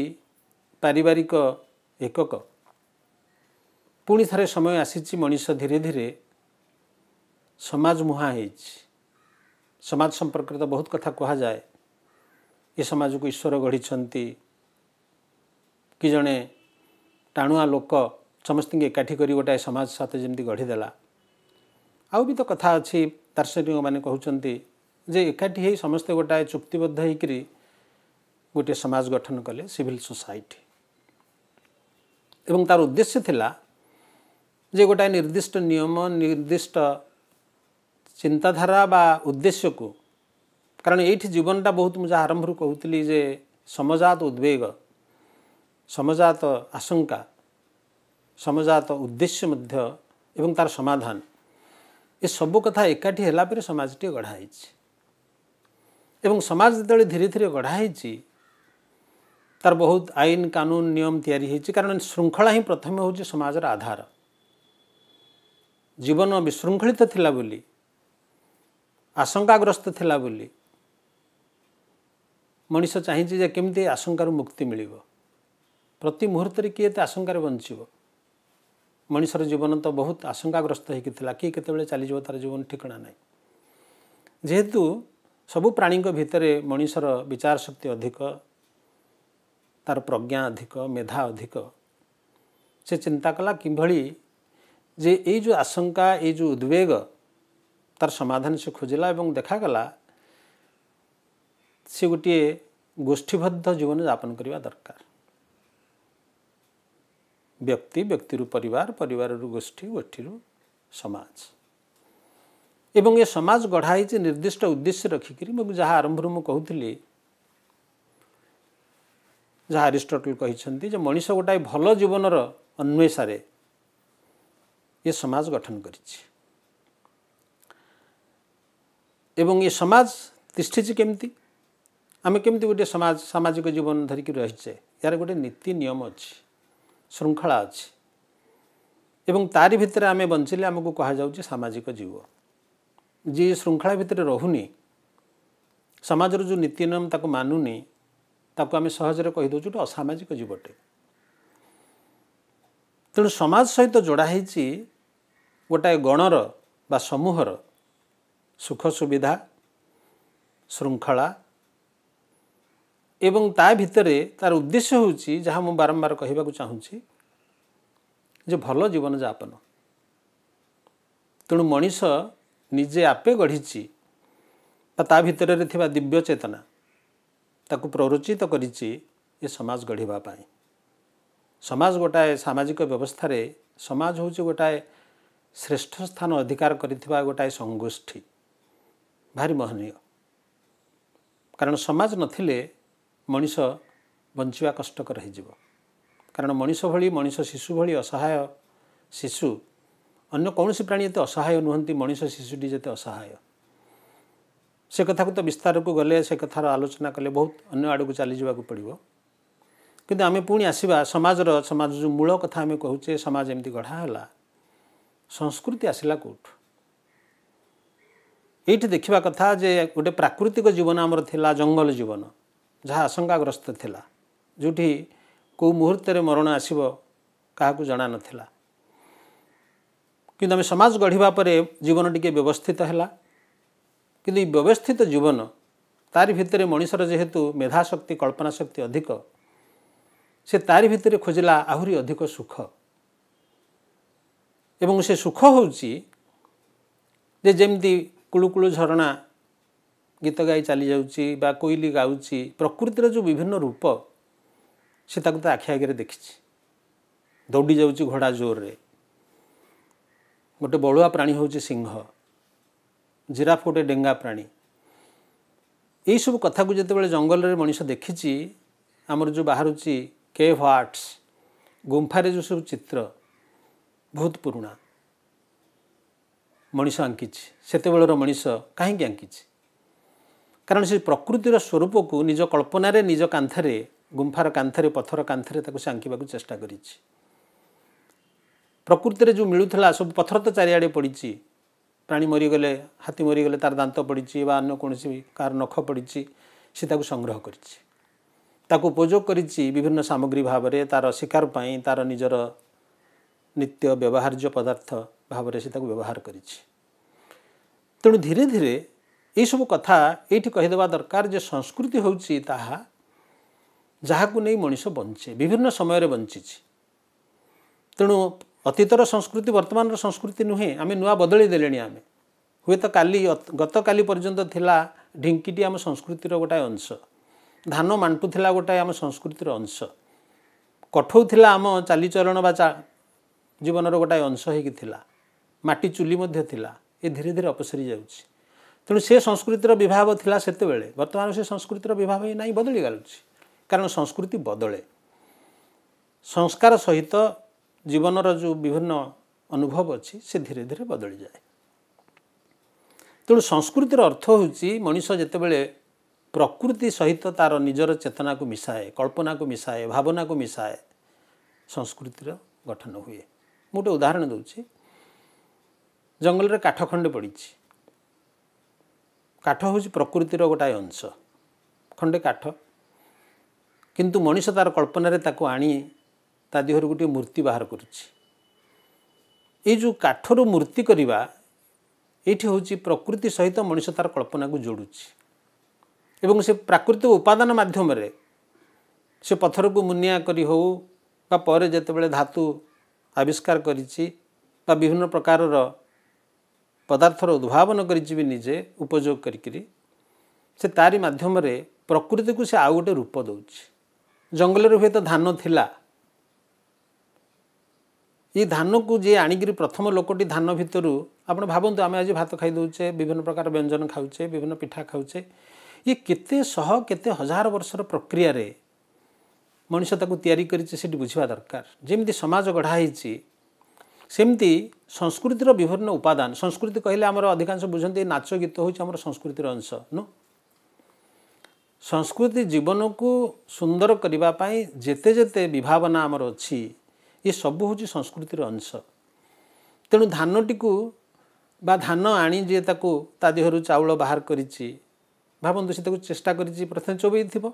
Speaker 4: ପାରିବାରିକ ଏକକ ପୁଣି ଥରେ ସମୟ ଆସିଛି ମଣିଷ ଧୀରେ ଧୀରେ ସମାଜ ମୁହାଁ ହେଇଛି ସମାଜ ସମ୍ପର୍କରେ ତ ବହୁତ କଥା କୁହାଯାଏ ଏ ସମାଜକୁ ଈଶ୍ୱର ଗଢ଼ିଛନ୍ତି କି ଜଣେ ଟାଣୁଆ ଲୋକ ସମସ୍ତଙ୍କୁ ଏକାଠି କରି ଗୋଟାଏ ସମାଜ ସାଥେ ଯେମିତି ଗଢ଼ିଦେଲା ଆଉ ବି ତ କଥା ଅଛି ଦାର୍ଶନିକମାନେ କହୁଛନ୍ତି ଯେ ଏକାଠି ହେଇ ସମସ୍ତେ ଗୋଟାଏ ଚୁକ୍ତିବଦ୍ଧ ହେଇକରି ଗୋଟିଏ ସମାଜ ଗଠନ କଲେ ସିଭିଲ୍ ସୋସାଇଟି ଏବଂ ତାର ଉଦ୍ଦେଶ୍ୟ ଥିଲା ଯେ ଗୋଟାଏ ନିର୍ଦ୍ଦିଷ୍ଟ ନିୟମ ନିର୍ଦ୍ଦିଷ୍ଟ ଚିନ୍ତାଧାରା ବା ଉଦ୍ଦେଶ୍ୟକୁ କାରଣ ଏଇଠି ଜୀବନଟା ବହୁତ ମୁଁ ଯାହା ଆରମ୍ଭରୁ କହୁଥିଲି ଯେ ସମଜାତ ଉଦ୍ବେଗ ସମଜାତ ଆଶଙ୍କା ସମଜାତ ଉଦ୍ଦେଶ୍ୟ ମଧ୍ୟ ଏବଂ ତା'ର ସମାଧାନ ଏସବୁ କଥା ଏକାଠି ହେଲା ପରେ ସମାଜଟିଏ ଗଢ଼ା ହେଇଛି ଏବଂ ସମାଜ ଯେତେବେଳେ ଧୀରେ ଧୀରେ ଗଢ଼ା ହେଇଛି ତା'ର ବହୁତ ଆଇନ କାନୁନ ନିୟମ ତିଆରି ହୋଇଛି କାରଣ ଶୃଙ୍ଖଳା ହିଁ ପ୍ରଥମେ ହେଉଛି ସମାଜର ଆଧାର ଜୀବନ ବିଶୃଙ୍ଖଳିତ ଥିଲା ବୋଲି ଆଶଙ୍କାଗ୍ରସ୍ତ ଥିଲା ବୋଲି ମଣିଷ ଚାହିଁଛି ଯେ କେମିତି ଆଶଙ୍କାରୁ ମୁକ୍ତି ମିଳିବ ପ୍ରତି ମୁହୂର୍ତ୍ତରେ କିଏ ଏତେ ଆଶଙ୍କାରେ ବଞ୍ଚିବ ମଣିଷର ଜୀବନ ତ ବହୁତ ଆଶଙ୍କାଗ୍ରସ୍ତ ହୋଇକି ଥିଲା କିଏ କେତେବେଳେ ଚାଲିଯିବ ତା'ର ଜୀବନ ଠିକଣା ନାହିଁ ଯେହେତୁ ସବୁ ପ୍ରାଣୀଙ୍କ ଭିତରେ ମଣିଷର ବିଚାର ଶକ୍ତି ଅଧିକ ତା'ର ପ୍ରଜ୍ଞା ଅଧିକ ମେଧା ଅଧିକ ସେ ଚିନ୍ତା କଲା କିଭଳି ଯେ ଏଇ ଯେଉଁ ଆଶଙ୍କା ଏଇ ଯେଉଁ ଉଦ୍ବେଗ ତା'ର ସମାଧାନ ସେ ଖୋଜିଲା ଏବଂ ଦେଖାଗଲା ସେ ଗୋଟିଏ ଗୋଷ୍ଠୀବଦ୍ଧ ଜୀବନ ଯାପନ କରିବା ଦରକାର ବ୍ୟକ୍ତି ବ୍ୟକ୍ତିରୁ ପରିବାର ପରିବାରରୁ ଗୋଷ୍ଠୀ ଗୋଷ୍ଠୀରୁ ସମାଜ ଏବଂ ଏ ସମାଜ ଗଢ଼ା ହେଇଛି ନିର୍ଦ୍ଦିଷ୍ଟ ଉଦ୍ଦେଶ୍ୟ ରଖିକରି ମୁଁ ଯାହା ଆରମ୍ଭରୁ ମୁଁ କହୁଥିଲି ଯାହା ଆରିଷ୍ଟଟଲ କହିଛନ୍ତି ଯେ ମଣିଷ ଗୋଟାଏ ଭଲ ଜୀବନର ଅନ୍ୱେଷାରେ ଏ ସମାଜ ଗଠନ କରିଛି ଏବଂ ଏ ସମାଜ ତିଷ୍ଠିଛି କେମିତି ଆମେ କେମିତି ଗୋଟିଏ ସମାଜ ସାମାଜିକ ଜୀବନ ଧରିକି ରହିଛେ ଏହାର ଗୋଟିଏ ନୀତି ନିୟମ ଅଛି ଶୃଙ୍ଖଳା ଅଛି ଏବଂ ତାରି ଭିତରେ ଆମେ ବଞ୍ଚିଲେ ଆମକୁ କୁହାଯାଉଛି ସାମାଜିକ ଜୀବ ଯିଏ ଶୃଙ୍ଖଳା ଭିତରେ ରହୁନି ସମାଜର ଯେଉଁ ନୀତି ନିୟମ ତାକୁ ମାନୁନି ତାକୁ ଆମେ ସହଜରେ କହିଦେଉଛୁ ଗୋଟେ ଅସାମାଜିକ ଜୀବଟେ ତେଣୁ ସମାଜ ସହିତ ଯୋଡ଼ା ହେଇଛି ଗୋଟାଏ ଗଣର ବା ସମୂହର ସୁଖ ସୁବିଧା ଶୃଙ୍ଖଳା ଏବଂ ତା ଭିତରେ ତା'ର ଉଦ୍ଦେଶ୍ୟ ହେଉଛି ଯାହା ମୁଁ ବାରମ୍ବାର କହିବାକୁ ଚାହୁଁଛି ଯେ ଭଲ ଜୀବନଯାପନ ତେଣୁ ମଣିଷ ନିଜେ ଆପେ ଗଢ଼ିଛି ବା ତା ଭିତରେ ଥିବା ଦିବ୍ୟ ଚେତନା ତାକୁ ପ୍ରରୋଚିତ କରିଛି ଏ ସମାଜ ଗଢ଼ିବା ପାଇଁ ସମାଜ ଗୋଟାଏ ସାମାଜିକ ବ୍ୟବସ୍ଥାରେ ସମାଜ ହେଉଛି ଗୋଟାଏ ଶ୍ରେଷ୍ଠ ସ୍ଥାନ ଅଧିକାର କରିଥିବା ଗୋଟାଏ ସଂଗୋଷ୍ଠୀ ଭାରି ମହନୀୟ କାରଣ ସମାଜ ନଥିଲେ ମଣିଷ ବଞ୍ଚିବା କଷ୍ଟକର ହୋଇଯିବ କାରଣ ମଣିଷ ଭଳି ମଣିଷ ଶିଶୁ ଭଳି ଅସହାୟ ଶିଶୁ ଅନ୍ୟ କୌଣସି ପ୍ରାଣୀ ଏତେ ଅସହାୟ ନୁହଁନ୍ତି ମଣିଷ ଶିଶୁଟି ଯେତେ ଅସହାୟ ସେ କଥାକୁ ତ ବିସ୍ତାରକୁ ଗଲେ ସେ କଥାର ଆଲୋଚନା କଲେ ବହୁତ ଅନ୍ୟ ଆଡ଼କୁ ଚାଲିଯିବାକୁ ପଡ଼ିବ କିନ୍ତୁ ଆମେ ପୁଣି ଆସିବା ସମାଜର ସମାଜ ଯେଉଁ ମୂଳ କଥା ଆମେ କହୁଛେ ସମାଜ ଏମିତି ଗଢ଼ା ହେଲା ସଂସ୍କୃତି ଆସିଲା କେଉଁଠୁ ଏଇଠି ଦେଖିବା କଥା ଯେ ଗୋଟେ ପ୍ରାକୃତିକ ଜୀବନ ଆମର ଥିଲା ଜଙ୍ଗଲ ଜୀବନ ଯାହା ଆଶଙ୍କାଗ୍ରସ୍ତ ଥିଲା ଯେଉଁଠି କେଉଁ ମୁହୂର୍ତ୍ତରେ ମରଣ ଆସିବ କାହାକୁ ଜଣାନଥିଲା କିନ୍ତୁ ଆମେ ସମାଜ ଗଢ଼ିବା ପରେ ଜୀବନ ଟିକିଏ ବ୍ୟବସ୍ଥିତ ହେଲା କିନ୍ତୁ ଏଇ ବ୍ୟବସ୍ଥିତ ଜୀବନ ତାରି ଭିତରେ ମଣିଷର ଯେହେତୁ ମେଧାଶକ୍ତି କଳ୍ପନା ଶକ୍ତି ଅଧିକ ସେ ତାରି ଭିତରେ ଖୋଜିଲା ଆହୁରି ଅଧିକ ସୁଖ ଏବଂ ସେ ସୁଖ ହେଉଛି ଯେ ଯେମିତି କୁଳୁକୁଳୁ ଝରଣା ଗୀତ ଗାଇ ଚାଲିଯାଉଛି ବା କୋଇଲି ଗାଉଛି ପ୍ରକୃତିର ଯେଉଁ ବିଭିନ୍ନ ରୂପ ସେ ତାକୁ ତା ଆଖି ଆଗରେ ଦେଖିଛି ଦୌଡ଼ି ଯାଉଛି ଘୋଡ଼ା ଜୋରରେ ଗୋଟେ ବଳୁଆ ପ୍ରାଣୀ ହେଉଛି ସିଂହ জিরাফ ଗୋଟେ ଡେଙ୍ଗା ପ୍ରାଣୀ ଏହିସବୁ କଥାକୁ ଯେତେବେଳେ ଜଙ୍ଗଲରେ ମଣିଷ ଦେଖିଛି ଆମର ଯେଉଁ ବାହାରୁଛି କେଭ୍ ଆର୍ଟସ୍ ଗୁମ୍ଫାରେ ଯେଉଁ ସବୁ ଚିତ୍ର ବହୁତ ପୁରୁଣା ମଣିଷ ଆଙ୍କିଛି ସେତେବେଳର ମଣିଷ କାହିଁକି ଆଙ୍କିଛି କାରଣ ସେ ପ୍ରକୃତିର ସ୍ୱରୂପକୁ ନିଜ କଳ୍ପନାରେ ନିଜ କାନ୍ଥରେ ଗୁମ୍ଫାର କାନ୍ଥରେ ପଥର କାନ୍ଥରେ ତାକୁ ସେ ଆଙ୍କିବାକୁ ଚେଷ୍ଟା କରିଛି ପ୍ରକୃତିରେ ଯେଉଁ ମିଳୁଥିଲା ସବୁ ପଥର ତ ଚାରିଆଡ଼େ ପଡ଼ିଛି ପ୍ରାଣୀ ମରିଗଲେ ହାତୀ ମରିଗଲେ ତା'ର ଦାନ୍ତ ପଡ଼ିଛି ବା ଅନ୍ୟ କୌଣସି କାହାର ନଖ ପଡ଼ିଛି ସେ ତାକୁ ସଂଗ୍ରହ କରିଛି ତାକୁ ଉପଯୋଗ କରିଛି ବିଭିନ୍ନ ସାମଗ୍ରୀ ଭାବରେ ତା'ର ଶିକାର ପାଇଁ ତା'ର ନିଜର ନିତ୍ୟ ବ୍ୟବହାର୍ଯ୍ୟ ପଦାର୍ଥ ଭାବରେ ସେ ତାକୁ ବ୍ୟବହାର କରିଛି ତେଣୁ ଧୀରେ ଧୀରେ ଏଇସବୁ କଥା ଏଇଠି କହିଦେବା ଦରକାର ଯେ ସଂସ୍କୃତି ହେଉଛି ତାହା ଯାହାକୁ ନେଇ ମଣିଷ ବଞ୍ଚେ ବିଭିନ୍ନ ସମୟରେ ବଞ୍ଚିଛି ତେଣୁ ଅତୀତର ସଂସ୍କୃତି ବର୍ତ୍ତମାନର ସଂସ୍କୃତି ନୁହେଁ ଆମେ ନୂଆ ବଦଳେଇ ଦେଲେଣି ଆମେ ହୁଏତ କାଲି ଗତକାଲି ପର୍ଯ୍ୟନ୍ତ ଥିଲା ଢିଙ୍କିଟି ଆମ ସଂସ୍କୃତିର ଗୋଟାଏ ଅଂଶ ଧାନ ମାଣ୍ଟୁଥିଲା ଗୋଟାଏ ଆମ ସଂସ୍କୃତିର ଅଂଶ କଠଉ ଥିଲା ଆମ ଚାଲିଚଳନ ବା ଜୀବନର ଗୋଟାଏ ଅଂଶ ହୋଇକି ଥିଲା ମାଟି ଚୁଲି ମଧ୍ୟ ଥିଲା ଏ ଧୀରେ ଧୀରେ ଅପସରି ଯାଉଛି ତେଣୁ ସେ ସଂସ୍କୃତିର ବିଭାବ ଥିଲା ସେତେବେଳେ ବର୍ତ୍ତମାନ ସେ ସଂସ୍କୃତିର ବିଭାବ ହିଁ ନାହିଁ ବଦଳି ଗାଲୁଛି କାରଣ ସଂସ୍କୃତି ବଦଳେ ସଂସ୍କାର ସହିତ ଜୀବନର ଯେଉଁ ବିଭିନ୍ନ ଅନୁଭବ ଅଛି ସେ ଧୀରେ ଧୀରେ ବଦଳିଯାଏ ତେଣୁ ସଂସ୍କୃତିର ଅର୍ଥ ହେଉଛି ମଣିଷ ଯେତେବେଳେ ପ୍ରକୃତି ସହିତ ତା'ର ନିଜର ଚେତନାକୁ ମିଶାଏ କଳ୍ପନାକୁ ମିଶାଏ ଭାବନାକୁ ମିଶାଏ ସଂସ୍କୃତିର ଗଠନ ହୁଏ ମୁଁ ଗୋଟେ ଉଦାହରଣ ଦେଉଛି ଜଙ୍ଗଲରେ କାଠ ଖଣ୍ଡେ ପଡ଼ିଛି କାଠ ହେଉଛି ପ୍ରକୃତିର ଗୋଟାଏ ଅଂଶ ଖଣ୍ଡେ କାଠ କିନ୍ତୁ ମଣିଷ ତା'ର କଳ୍ପନାରେ ତାକୁ ଆଣି ତା ଦେହରୁ ଗୋଟିଏ ମୂର୍ତ୍ତି ବାହାର କରୁଛି ଏଇ ଯେଉଁ କାଠରୁ ମୂର୍ତ୍ତି କରିବା ଏଇଠି ହେଉଛି ପ୍ରକୃତି ସହିତ ମଣିଷ ତା'ର କଳ୍ପନାକୁ ଯୋଡ଼ୁଛି ଏବଂ ସେ ପ୍ରାକୃତିକ ଉପାଦାନ ମାଧ୍ୟମରେ ସେ ପଥରକୁ ମୁନିଆ କରି ହେଉ ବା ପରେ ଯେତେବେଳେ ଧାତୁ ଆବିଷ୍କାର କରିଛି ବା ବିଭିନ୍ନ ପ୍ରକାରର ପଦାର୍ଥର ଉଦ୍ଭାବନ କରିଛି ବି ନିଜେ ଉପଯୋଗ କରିକିରି ସେ ତାରି ମାଧ୍ୟମରେ ପ୍ରକୃତିକୁ ସେ ଆଉ ଗୋଟେ ରୂପ ଦେଉଛି ଜଙ୍ଗଲରେ ହୁଏତ ଧାନ ଥିଲା ଏ ଧାନକୁ ଯିଏ ଆଣିକିରି ପ୍ରଥମ ଲୋକଟି ଧାନ ଭିତରୁ ଆପଣ ଭାବନ୍ତୁ ଆମେ ଆଜି ଭାତ ଖାଇଦେଉଛେ ବିଭିନ୍ନ ପ୍ରକାର ବ୍ୟଞ୍ଜନ ଖାଉଛେ ବିଭିନ୍ନ ପିଠା ଖାଉଛେ ଇଏ କେତେ ଶହ କେତେ ହଜାର ବର୍ଷର ପ୍ରକ୍ରିୟାରେ ମଣିଷ ତାକୁ ତିଆରି କରିଛି ସେଠି ବୁଝିବା ଦରକାର ଯେମିତି ସମାଜ ଗଢ଼ା ହେଇଛି ସେମିତି ସଂସ୍କୃତିର ବିଭିନ୍ନ ଉପାଦାନ ସଂସ୍କୃତି କହିଲେ ଆମର ଅଧିକାଂଶ ବୁଝନ୍ତି ନାଚ ଗୀତ ହେଉଛି ଆମର ସଂସ୍କୃତିର ଅଂଶ ନୁହଁ ସଂସ୍କୃତି ଜୀବନକୁ ସୁନ୍ଦର କରିବା ପାଇଁ ଯେତେ ଯେତେ ବିଭାବନା ଆମର ଅଛି ସବୁ ହେଉଛି ସଂସ୍କୃତିର ଅଂଶ ତେଣୁ ଧାନଟିକୁ ବା ଧାନ ଆଣି ଯିଏ ତାକୁ ତା ଦେହରୁ ଚାଉଳ ବାହାର କରିଛି ଭାବନ୍ତୁ ସେ ତାକୁ ଚେଷ୍ଟା କରିଛି ପ୍ରଥମେ ଚୋବେଇ ଥିବ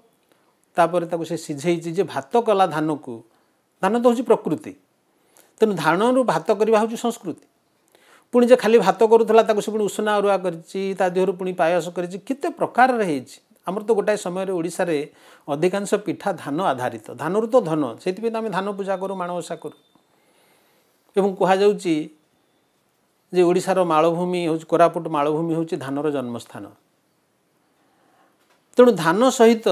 Speaker 4: ତାପରେ ତାକୁ ସେ ସିଝେଇଛି ଯେ ଭାତ କଲା ଧାନକୁ ଧାନ ତ ହେଉଛି ପ୍ରକୃତି ତେଣୁ ଧାନରୁ ଭାତ କରିବା ହେଉଛି ସଂସ୍କୃତି ପୁଣି ଯେ ଖାଲି ଭାତ କରୁଥିଲା ତାକୁ ସେ ପୁଣି ଉଷୁନା ଅରୁଆ କରିଛି ତା ଦେହରୁ ପୁଣି ପାୟସ କରିଛି କେତେ ପ୍ରକାରର ହେଇଛି ଆମର ତ ଗୋଟାଏ ସମୟରେ ଓଡ଼ିଶାରେ ଅଧିକାଂଶ ପିଠା ଧାନ ଆଧାରିତ ଧାନରୁ ତ ଧନ ସେଥିପାଇଁ ତ ଆମେ ଧାନ ପୂଜା କରୁ ମାଣବସା କରୁ ଏବଂ କୁହାଯାଉଛି ଯେ ଓଡ଼ିଶାର ମାଳଭୂମି ହେଉଛି କୋରାପୁଟ ମାଳଭୂମି ହେଉଛି ଧାନର ଜନ୍ମସ୍ଥାନ ତେଣୁ ଧାନ ସହିତ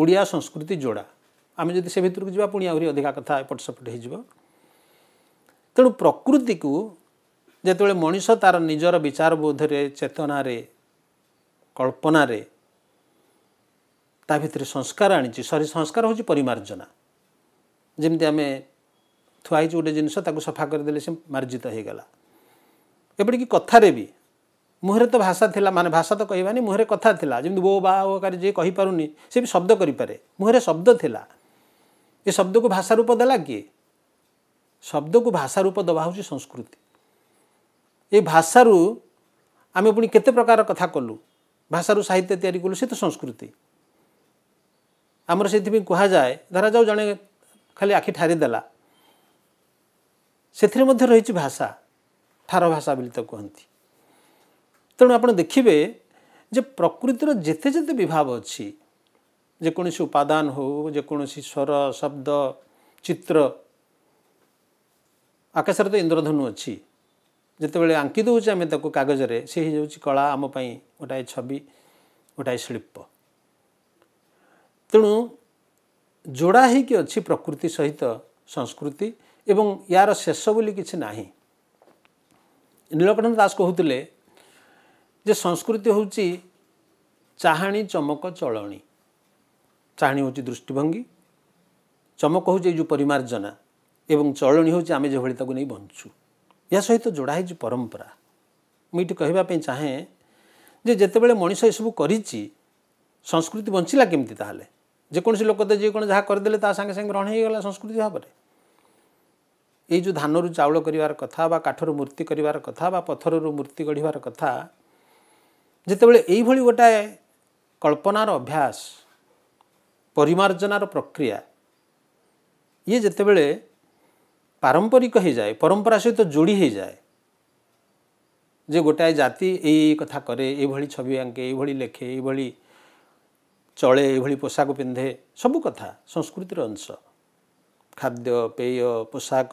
Speaker 4: ଓଡ଼ିଆ ସଂସ୍କୃତି ଯୋଡ଼ା ଆମେ ଯଦି ସେ ଭିତରକୁ ଯିବା ପୁଣି ଆହୁରି ଅଧିକା କଥା ଏପଟ ସେପଟ ହୋଇଯିବ ତେଣୁ ପ୍ରକୃତିକୁ ଯେତେବେଳେ ମଣିଷ ତା'ର ନିଜର ବିଚାରବୋଧରେ ଚେତନାରେ କଳ୍ପନାରେ ତା ଭିତରେ ସଂସ୍କାର ଆଣିଛି ସରି ସଂସ୍କାର ହେଉଛି ପରିମାର୍ଜନା ଯେମିତି ଆମେ ଥୁଆ ହେଇଛି ଗୋଟେ ଜିନିଷ ତାକୁ ସଫା କରିଦେଲେ ସେ ମାର୍ଜିତ ହୋଇଗଲା ଏପରିକି କଥାରେ ବି ମୁହଁରେ ତ ଭାଷା ଥିଲା ମାନେ ଭାଷା ତ କହିବାନି ମୁହଁରେ କଥା ଥିଲା ଯେମିତି ବୋ ବା ଓକାରି ଯିଏ କହିପାରୁନି ସେ ବି ଶବ୍ଦ କରିପାରେ ମୁହଁରେ ଶବ୍ଦ ଥିଲା ଏ ଶବ୍ଦକୁ ଭାଷା ରୂପ ଦେଲା କିଏ ଶବ୍ଦକୁ ଭାଷା ରୂପ ଦେବା ହେଉଛି ସଂସ୍କୃତି ଏ ଭାଷାରୁ ଆମେ ପୁଣି କେତେ ପ୍ରକାର କଥା କଲୁ ଭାଷାରୁ ସାହିତ୍ୟ ତିଆରି କଲୁ ସେ ତ ସଂସ୍କୃତି ଆମର ସେଥିପାଇଁ କୁହାଯାଏ ଧରାଯାଉ ଜଣେ ଖାଲି ଆଖି ଠାରିଦେଲା ସେଥିରେ ମଧ୍ୟ ରହିଛି ଭାଷା ଠାର ଭାଷା ବୋଲି ତ କୁହନ୍ତି ତେଣୁ ଆପଣ ଦେଖିବେ ଯେ ପ୍ରକୃତିର ଯେତେ ଯେତେ ବିଭାବ ଅଛି ଯେକୌଣସି ଉପାଦାନ ହେଉ ଯେକୌଣସି ସ୍ୱର ଶବ୍ଦ ଚିତ୍ର ଆକାଶରେ ତ ଇନ୍ଦ୍ରଧନୁ ଅଛି ଯେତେବେଳେ ଆଙ୍କି ଦେଉଛେ ଆମେ ତାକୁ କାଗଜରେ ସେ ହେଇଯାଉଛି କଳା ଆମ ପାଇଁ ଗୋଟାଏ ଛବି ଗୋଟାଏ ଶିଳ୍ପ ତେଣୁ ଯୋଡ଼ା ହୋଇକି ଅଛି ପ୍ରକୃତି ସହିତ ସଂସ୍କୃତି ଏବଂ ଏହାର ଶେଷ ବୋଲି କିଛି ନାହିଁ ନୀଳକଣ୍ଠ ଦାସ କହୁଥିଲେ ଯେ ସଂସ୍କୃତି ହେଉଛି ଚାହାଣି ଚମକ ଚଳଣି ଚାହାଣି ହେଉଛି ଦୃଷ୍ଟିଭଙ୍ଗୀ ଚମକ ହେଉଛି ଏଇ ଯେଉଁ ପରିମାର୍ଜନା ଏବଂ ଚଳଣି ହେଉଛି ଆମେ ଯେଭଳି ତାକୁ ନେଇ ବଞ୍ଚୁ ଏହା ସହିତ ଯୋଡ଼ା ହେଇଛି ପରମ୍ପରା ମୁଁ ଏଇଠି କହିବା ପାଇଁ ଚାହେଁ ଯେ ଯେତେବେଳେ ମଣିଷ ଏସବୁ କରିଛି ସଂସ୍କୃତି ବଞ୍ଚିଲା କେମିତି ତାହେଲେ ଯେକୌଣସି ଲୋକ ତ ଯେକୌଣସି ଯାହା କରିଦେଲେ ତା ସାଙ୍ଗେ ସାଙ୍ଗେ ଗ୍ରହଣ ହେଇଗଲା ସଂସ୍କୃତି ଭାବରେ ଏଇ ଯେଉଁ ଧାନରୁ ଚାଉଳ କରିବାର କଥା ବା କାଠରୁ ମୂର୍ତ୍ତି କରିବାର କଥା ବା ପଥରରୁ ମୂର୍ତ୍ତି ଗଢ଼ିବାର କଥା ଯେତେବେଳେ ଏଇଭଳି ଗୋଟାଏ କଳ୍ପନାର ଅଭ୍ୟାସ ପରିମାର୍ଜନାର ପ୍ରକ୍ରିୟା ଇଏ ଯେତେବେଳେ ପାରମ୍ପରିକ ହେଇଯାଏ ପରମ୍ପରା ସହିତ ଯୋଡ଼ି ହୋଇଯାଏ ଯେ ଗୋଟାଏ ଜାତି ଏଇ କଥା କରେ ଏଇଭଳି ଛବି ଆଙ୍କେ ଏଇଭଳି ଲେଖେ ଏଇଭଳି ଚଳେ ଏଭଳି ପୋଷାକ ପିନ୍ଧେ ସବୁ କଥା ସଂସ୍କୃତିର ଅଂଶ ଖାଦ୍ୟ ପେୟ ପୋଷାକ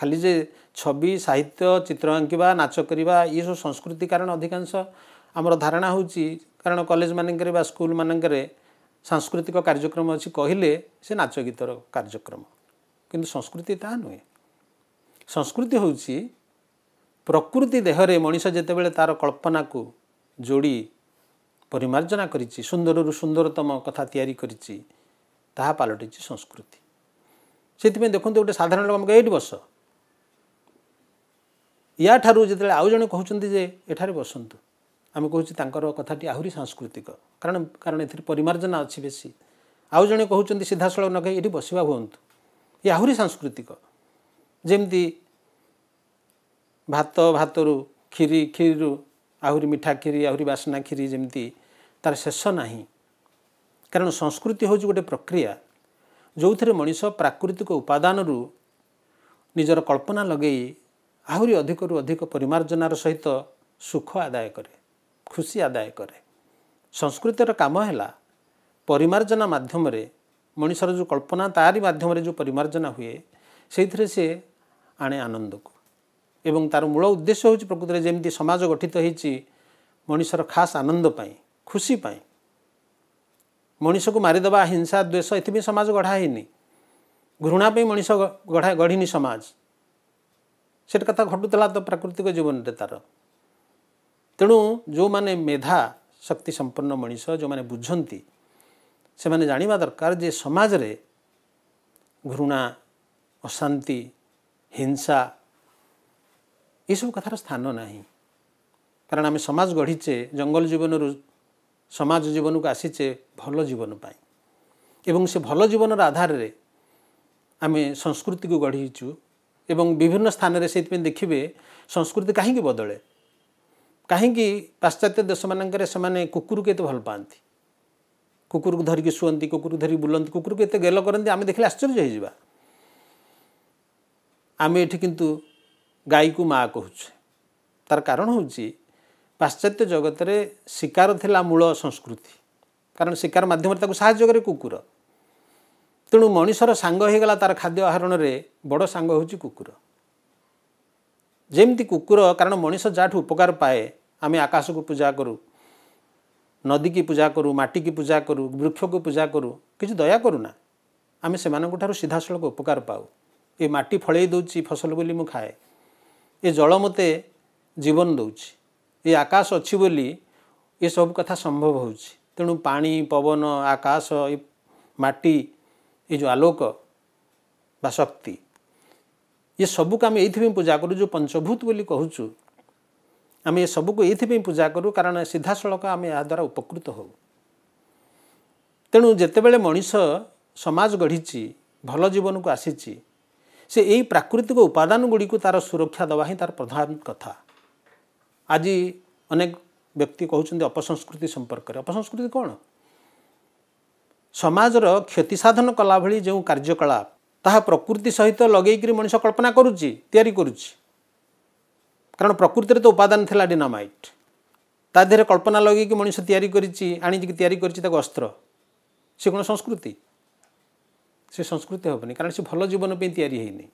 Speaker 4: ଖାଲି ଯେ ଛବି ସାହିତ୍ୟ ଚିତ୍ର ଆଙ୍କିବା ନାଚ କରିବା ଇଏ ସବୁ ସଂସ୍କୃତି କାରଣ ଅଧିକାଂଶ ଆମର ଧାରଣା ହେଉଛି କାରଣ କଲେଜମାନଙ୍କରେ ବା ସ୍କୁଲମାନଙ୍କରେ ସାଂସ୍କୃତିକ କାର୍ଯ୍ୟକ୍ରମ ଅଛି କହିଲେ ସେ ନାଚ ଗୀତର କାର୍ଯ୍ୟକ୍ରମ କିନ୍ତୁ ସଂସ୍କୃତି ତାହା ନୁହେଁ ସଂସ୍କୃତି ହେଉଛି ପ୍ରକୃତି ଦେହରେ ମଣିଷ ଯେତେବେଳେ ତା'ର କଳ୍ପନାକୁ ଯୋଡ଼ି ପରିମାର୍ଜନା କରିଛି ସୁନ୍ଦରରୁ ସୁନ୍ଦରତମ କଥା ତିଆରି କରିଛି ତାହା ପାଲଟିଛି ସଂସ୍କୃତି ସେଥିପାଇଁ ଦେଖନ୍ତୁ ଗୋଟେ ସାଧାରଣ ଲୋକ ଆମକୁ ଏଇଠି ବସ ୟାଠାରୁ ଯେତେବେଳେ ଆଉ ଜଣେ କହୁଛନ୍ତି ଯେ ଏଠାରେ ବସନ୍ତୁ ଆମେ କହୁଛୁ ତାଙ୍କର କଥାଟି ଆହୁରି ସାଂସ୍କୃତିକ କାରଣ କାରଣ ଏଥିରେ ପରିମାର୍ଜନା ଅଛି ବେଶୀ ଆଉ ଜଣେ କହୁଛନ୍ତି ସିଧାସଳଖ ନଗେଇ ଏଠି ବସିବା ହୁଅନ୍ତୁ ଏ ଆହୁରି ସାଂସ୍କୃତିକ ଯେମିତି ଭାତ ଭାତରୁ କ୍ଷୀରି କ୍ଷୀରିରୁ ଆହୁରି ମିଠା କ୍ଷୀରି ଆହୁରି ବାସନା କ୍ଷୀରି ଯେମିତି ତା'ର ଶେଷ ନାହିଁ କାରଣ ସଂସ୍କୃତି ହେଉଛି ଗୋଟେ ପ୍ରକ୍ରିୟା ଯେଉଁଥିରେ ମଣିଷ ପ୍ରାକୃତିକ ଉପାଦାନରୁ ନିଜର କଳ୍ପନା ଲଗେଇ ଆହୁରି ଅଧିକରୁ ଅଧିକ ପରିମାର୍ଜନାର ସହିତ ସୁଖ ଆଦାୟ କରେ ଖୁସି ଆଦାୟ କରେ ସଂସ୍କୃତିର କାମ ହେଲା ପରିମାର୍ଜନା ମାଧ୍ୟମରେ ମଣିଷର ଯେଉଁ କଳ୍ପନା ତାରି ମାଧ୍ୟମରେ ଯେଉଁ ପରିମାର୍ଜନା ହୁଏ ସେଇଥିରେ ସେ ଆଣେ ଆନନ୍ଦକୁ ଏବଂ ତା'ର ମୂଳ ଉଦ୍ଦେଶ୍ୟ ହେଉଛି ପ୍ରକୃତରେ ଯେମିତି ସମାଜ ଗଠିତ ହୋଇଛି ମଣିଷର ଖାସ୍ ଆନନ୍ଦ ପାଇଁ ଖୁସି ପାଇଁ ମଣିଷକୁ ମାରିଦେବା ହିଂସା ଦ୍ୱେଷ ଏଥିପାଇଁ ସମାଜ ଗଢ଼ା ହେଇନି ଘୃଣା ପାଇଁ ମଣିଷ ଗଢ଼ା ଗଢ଼ିନି ସମାଜ ସେଟା କଥା ଘଟୁଥିଲା ତ ପ୍ରାକୃତିକ ଜୀବନରେ ତା'ର ତେଣୁ ଯେଉଁମାନେ ମେଧା ଶକ୍ତି ସମ୍ପନ୍ନ ମଣିଷ ଯେଉଁମାନେ ବୁଝନ୍ତି ସେମାନେ ଜାଣିବା ଦରକାର ଯେ ସମାଜରେ ଘୃଣା ଅଶାନ୍ତି ହିଂସା ଏସବୁ କଥାର ସ୍ଥାନ ନାହିଁ କାରଣ ଆମେ ସମାଜ ଗଢ଼ିଛେ ଜଙ୍ଗଲ ଜୀବନରୁ ସମାଜ ଜୀବନକୁ ଆସିଛେ ଭଲ ଜୀବନ ପାଇଁ ଏବଂ ସେ ଭଲ ଜୀବନର ଆଧାରରେ ଆମେ ସଂସ୍କୃତିକୁ ଗଢ଼ିଛୁ ଏବଂ ବିଭିନ୍ନ ସ୍ଥାନରେ ସେଇଥିପାଇଁ ଦେଖିବେ ସଂସ୍କୃତି କାହିଁକି ବଦଳେ କାହିଁକି ପାଶ୍ଚାତ୍ୟ ଦେଶମାନଙ୍କରେ ସେମାନେ କୁକୁରକୁ ଏତେ ଭଲ ପାଆନ୍ତି କୁକୁରକୁ ଧରିକି ଶୁଅନ୍ତି କୁକୁରକୁ ଧରିକି ବୁଲନ୍ତି କୁକୁରକୁ ଏତେ ଗେଲ କରନ୍ତି ଆମେ ଦେଖିଲେ ଆଶ୍ଚର୍ଯ୍ୟ ହେଇଯିବା ଆମେ ଏଠି କିନ୍ତୁ ଗାଈକୁ ମା କହୁଛେ ତାର କାରଣ ହେଉଛି ପାଶ୍ଚାତ୍ୟ ଜଗତରେ ଶିକାର ଥିଲା ମୂଳ ସଂସ୍କୃତି କାରଣ ଶିକାର ମାଧ୍ୟମରେ ତାକୁ ସାହାଯ୍ୟ କରେ କୁକୁର ତେଣୁ ମଣିଷର ସାଙ୍ଗ ହୋଇଗଲା ତାର ଖାଦ୍ୟ ଆହରଣରେ ବଡ଼ ସାଙ୍ଗ ହେଉଛି କୁକୁର ଯେମିତି କୁକୁର କାରଣ ମଣିଷ ଯାହାଠୁ ଉପକାର ପାଏ ଆମେ ଆକାଶକୁ ପୂଜା କରୁ ନଦୀକି ପୂଜା କରୁ ମାଟିକି ପୂଜା କରୁ ବୃକ୍ଷକୁ ପୂଜା କରୁ କିଛି ଦୟା କରୁନା ଆମେ ସେମାନଙ୍କଠାରୁ ସିଧାସଳଖ ଉପକାର ପାଉ ଏ ମାଟି ଫଳେଇ ଦେଉଛି ଫସଲ ବୋଲି ମୁଁ ଖାଏ ଏ ଜଳ ମୋତେ ଜୀବନ ଦେଉଛି ଏ ଆକାଶ ଅଛି ବୋଲି ଏସବୁ କଥା ସମ୍ଭବ ହେଉଛି ତେଣୁ ପାଣି ପବନ ଆକାଶ ଏ ମାଟି ଏ ଯେଉଁ ଆଲୋକ ବା ଶକ୍ତି ଏ ସବୁକୁ ଆମେ ଏଇଥିପାଇଁ ପୂଜା କରୁ ଯେଉଁ ପଞ୍ଚଭୂତ ବୋଲି କହୁଛୁ ଆମେ ଏସବୁକୁ ଏଇଥିପାଇଁ ପୂଜା କରୁ କାରଣ ସିଧାସଳଖ ଆମେ ଏହା ଏହାଦ୍ୱାରା ଉପକୃତ ହେଉ ତେଣୁ ଯେତେବେଳେ ମଣିଷ ସମାଜ ଗଢ଼ିଛି ଭଲ ଜୀବନକୁ ଆସିଛି ସେ ଏଇ ପ୍ରାକୃତିକ ଉପାଦାନଗୁଡ଼ିକୁ ତା'ର ସୁରକ୍ଷା ଦେବା ହିଁ ତା'ର ପ୍ରଧାନ କଥା ଆଜି ଅନେକ ବ୍ୟକ୍ତି କହୁଛନ୍ତି ଅପସଂସ୍କୃତି ସମ୍ପର୍କରେ ଅପସଂସ୍କୃତି କ'ଣ ସମାଜର କ୍ଷତି ସାଧନ କଲା ଭଳି ଯେଉଁ କାର୍ଯ୍ୟକଳାପ ତାହା ପ୍ରକୃତି ସହିତ ଲଗେଇକରି ମଣିଷ କଳ୍ପନା କରୁଛି ତିଆରି କରୁଛି କାରଣ ପ୍ରକୃତିରେ ତ ଉପାଦାନ ଥିଲା ଡିନାମାଇଟ୍ ତା ଦେହରେ କଳ୍ପନା ଲଗେଇକି ମଣିଷ ତିଆରି କରିଛି ଆଣିକି ତିଆରି କରିଛି ତାକୁ ଅସ୍ତ୍ର ସେ କ'ଣ ସଂସ୍କୃତି ସେ ସଂସ୍କୃତି ହେବନି କାରଣ ସେ ଭଲ ଜୀବନ ପାଇଁ ତିଆରି ହେଇନି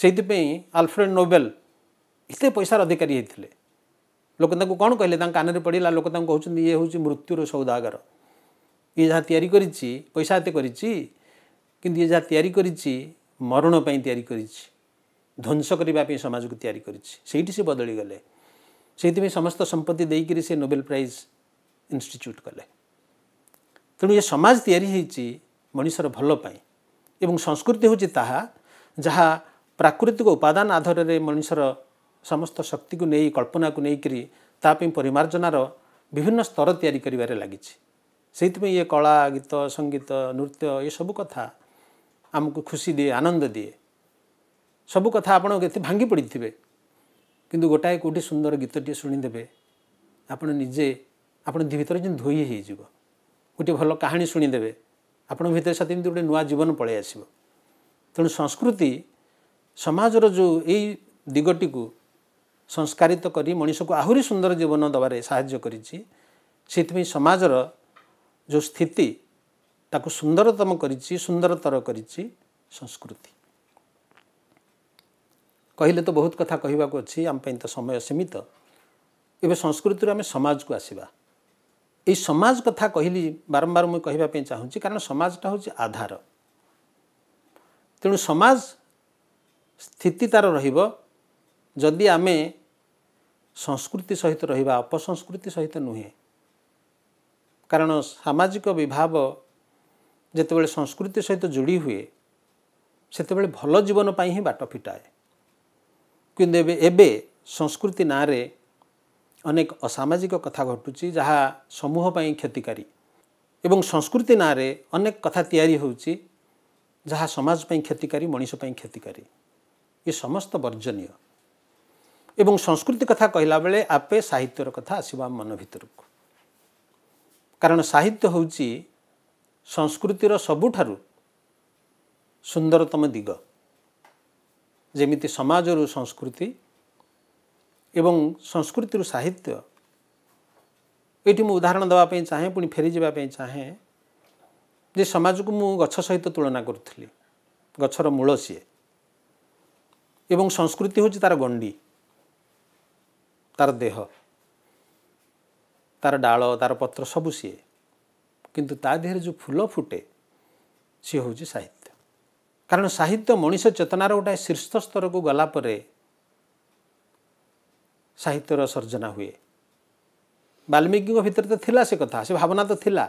Speaker 4: ସେଇଥିପାଇଁ ଆଲଫ୍ରେଡ୍ ନୋବେଲ ଏତେ ପଇସାର ଅଧିକାରୀ ହେଇଥିଲେ ଲୋକ ତାଙ୍କୁ କ'ଣ କହିଲେ ତାଙ୍କ କାନରେ ପଡ଼ିଲା ଲୋକ ତାଙ୍କୁ କହୁଛନ୍ତି ଇଏ ହେଉଛି ମୃତ୍ୟୁର ସୌଦାଗର ଇଏ ଯାହା ତିଆରି କରିଛି ପଇସା ଏତେ କରିଛି କିନ୍ତୁ ଇଏ ଯାହା ତିଆରି କରିଛି ମରଣ ପାଇଁ ତିଆରି କରିଛି ଧ୍ୱଂସ କରିବା ପାଇଁ ସମାଜକୁ ତିଆରି କରିଛି ସେଇଠି ସେ ବଦଳିଗଲେ ସେଇଥିପାଇଁ ସମସ୍ତ ସମ୍ପତ୍ତି ଦେଇକରି ସେ ନୋବେଲ ପ୍ରାଇଜ୍ ଇନଷ୍ଟିଚ୍ୟୁଟ୍ କଲେ ତେଣୁ ଏ ସମାଜ ତିଆରି ହେଇଛି ମଣିଷର ଭଲ ପାଇଁ ଏବଂ ସଂସ୍କୃତି ହେଉଛି ତାହା ଯାହା ପ୍ରାକୃତିକ ଉପାଦାନ ଆଧାରରେ ମଣିଷର ସମସ୍ତ ଶକ୍ତିକୁ ନେଇ କଳ୍ପନାକୁ ନେଇକରି ତା ପାଇଁ ପରିମାର୍ଜନାର ବିଭିନ୍ନ ସ୍ତର ତିଆରି କରିବାରେ ଲାଗିଛି ସେଇଥିପାଇଁ ଇଏ କଳା ଗୀତ ସଙ୍ଗୀତ ନୃତ୍ୟ ଏସବୁ କଥା ଆମକୁ ଖୁସି ଦିଏ ଆନନ୍ଦ ଦିଏ ସବୁ କଥା ଆପଣ ଏତେ ଭାଙ୍ଗି ପଡ଼ିଥିବେ କିନ୍ତୁ ଗୋଟାଏ କେଉଁଠି ସୁନ୍ଦର ଗୀତଟିଏ ଶୁଣିଦେବେ ଆପଣ ନିଜେ ଆପଣ ଭିତରେ ଯେମିତି ଧୋଇ ହୋଇଯିବ ଗୋଟିଏ ଭଲ କାହାଣୀ ଶୁଣିଦେବେ ଆପଣଙ୍କ ଭିତରେ ସାଥେ ଏମିତି ଗୋଟେ ନୂଆ ଜୀବନ ପଳାଇ ଆସିବ ତେଣୁ ସଂସ୍କୃତି ସମାଜର ଯେଉଁ ଏଇ ଦିଗଟିକୁ ସଂସ୍କାରିତ କରି ମଣିଷକୁ ଆହୁରି ସୁନ୍ଦର ଜୀବନ ଦେବାରେ ସାହାଯ୍ୟ କରିଛି ସେଥିପାଇଁ ସମାଜର ଯେଉଁ ସ୍ଥିତି ତାକୁ ସୁନ୍ଦରତମ କରିଛି ସୁନ୍ଦରତର କରିଛି ସଂସ୍କୃତି କହିଲେ ତ ବହୁତ କଥା କହିବାକୁ ଅଛି ଆମ ପାଇଁ ତ ସମୟ ସୀମିତ ଏବେ ସଂସ୍କୃତିରୁ ଆମେ ସମାଜକୁ ଆସିବା ଏଇ ସମାଜ କଥା କହିଲି ବାରମ୍ବାର ମୁଁ କହିବା ପାଇଁ ଚାହୁଁଛି କାରଣ ସମାଜଟା ହେଉଛି ଆଧାର ତେଣୁ ସମାଜ ସ୍ଥିତି ତା'ର ରହିବ ଯଦି ଆମେ ସଂସ୍କୃତି ସହିତ ରହିବା ଅପସଂସ୍କୃତି ସହିତ ନୁହେଁ କାରଣ ସାମାଜିକ ବିଭାବ ଯେତେବେଳେ ସଂସ୍କୃତି ସହିତ ଯୋଡ଼ି ହୁଏ ସେତେବେଳେ ଭଲ ଜୀବନ ପାଇଁ ହିଁ ବାଟ ଫିଟାଏ କିନ୍ତୁ ଏବେ ଏବେ ସଂସ୍କୃତି ନାଁରେ ଅନେକ ଅସାମାଜିକ କଥା ଘଟୁଛି ଯାହା ସମୂହ ପାଇଁ କ୍ଷତିକାରୀ ଏବଂ ସଂସ୍କୃତି ନାଁରେ ଅନେକ କଥା ତିଆରି ହେଉଛି ଯାହା ସମାଜ ପାଇଁ କ୍ଷତିକାରୀ ମଣିଷ ପାଇଁ କ୍ଷତିକାରୀ ଏ ସମସ୍ତ ବର୍ଜନୀୟ ଏବଂ ସଂସ୍କୃତି କଥା କହିଲାବେଳେ ଆପେ ସାହିତ୍ୟର କଥା ଆସିବା ଆମ ମନ ଭିତରକୁ କାରଣ ସାହିତ୍ୟ ହେଉଛି ସଂସ୍କୃତିର ସବୁଠାରୁ ସୁନ୍ଦରତମ ଦିଗ ଯେମିତି ସମାଜରୁ ସଂସ୍କୃତି ଏବଂ ସଂସ୍କୃତିରୁ ସାହିତ୍ୟ ଏଇଠି ମୁଁ ଉଦାହରଣ ଦେବା ପାଇଁ ଚାହେଁ ପୁଣି ଫେରିଯିବା ପାଇଁ ଚାହେଁ ଯେ ସମାଜକୁ ମୁଁ ଗଛ ସହିତ ତୁଳନା କରୁଥିଲି ଗଛର ମୂଳ ସିଏ ଏବଂ ସଂସ୍କୃତି ହେଉଛି ତା'ର ଗଣ୍ଡି ତା'ର ଦେହ ତା'ର ଡାଳ ତା'ର ପତ୍ର ସବୁ ସିଏ କିନ୍ତୁ ତା ଦେହରେ ଯେଉଁ ଫୁଲ ଫୁଟେ ସିଏ ହେଉଛି ସାହିତ୍ୟ କାରଣ ସାହିତ୍ୟ ମଣିଷ ଚେତନାର ଗୋଟାଏ ଶୀର୍ଷ ସ୍ତରକୁ ଗଲା ପରେ ସାହିତ୍ୟର ସର୍ଜନା ହୁଏ ବାଲ୍ମୀକିଙ୍କ ଭିତରେ ତ ଥିଲା ସେ କଥା ସେ ଭାବନା ତ ଥିଲା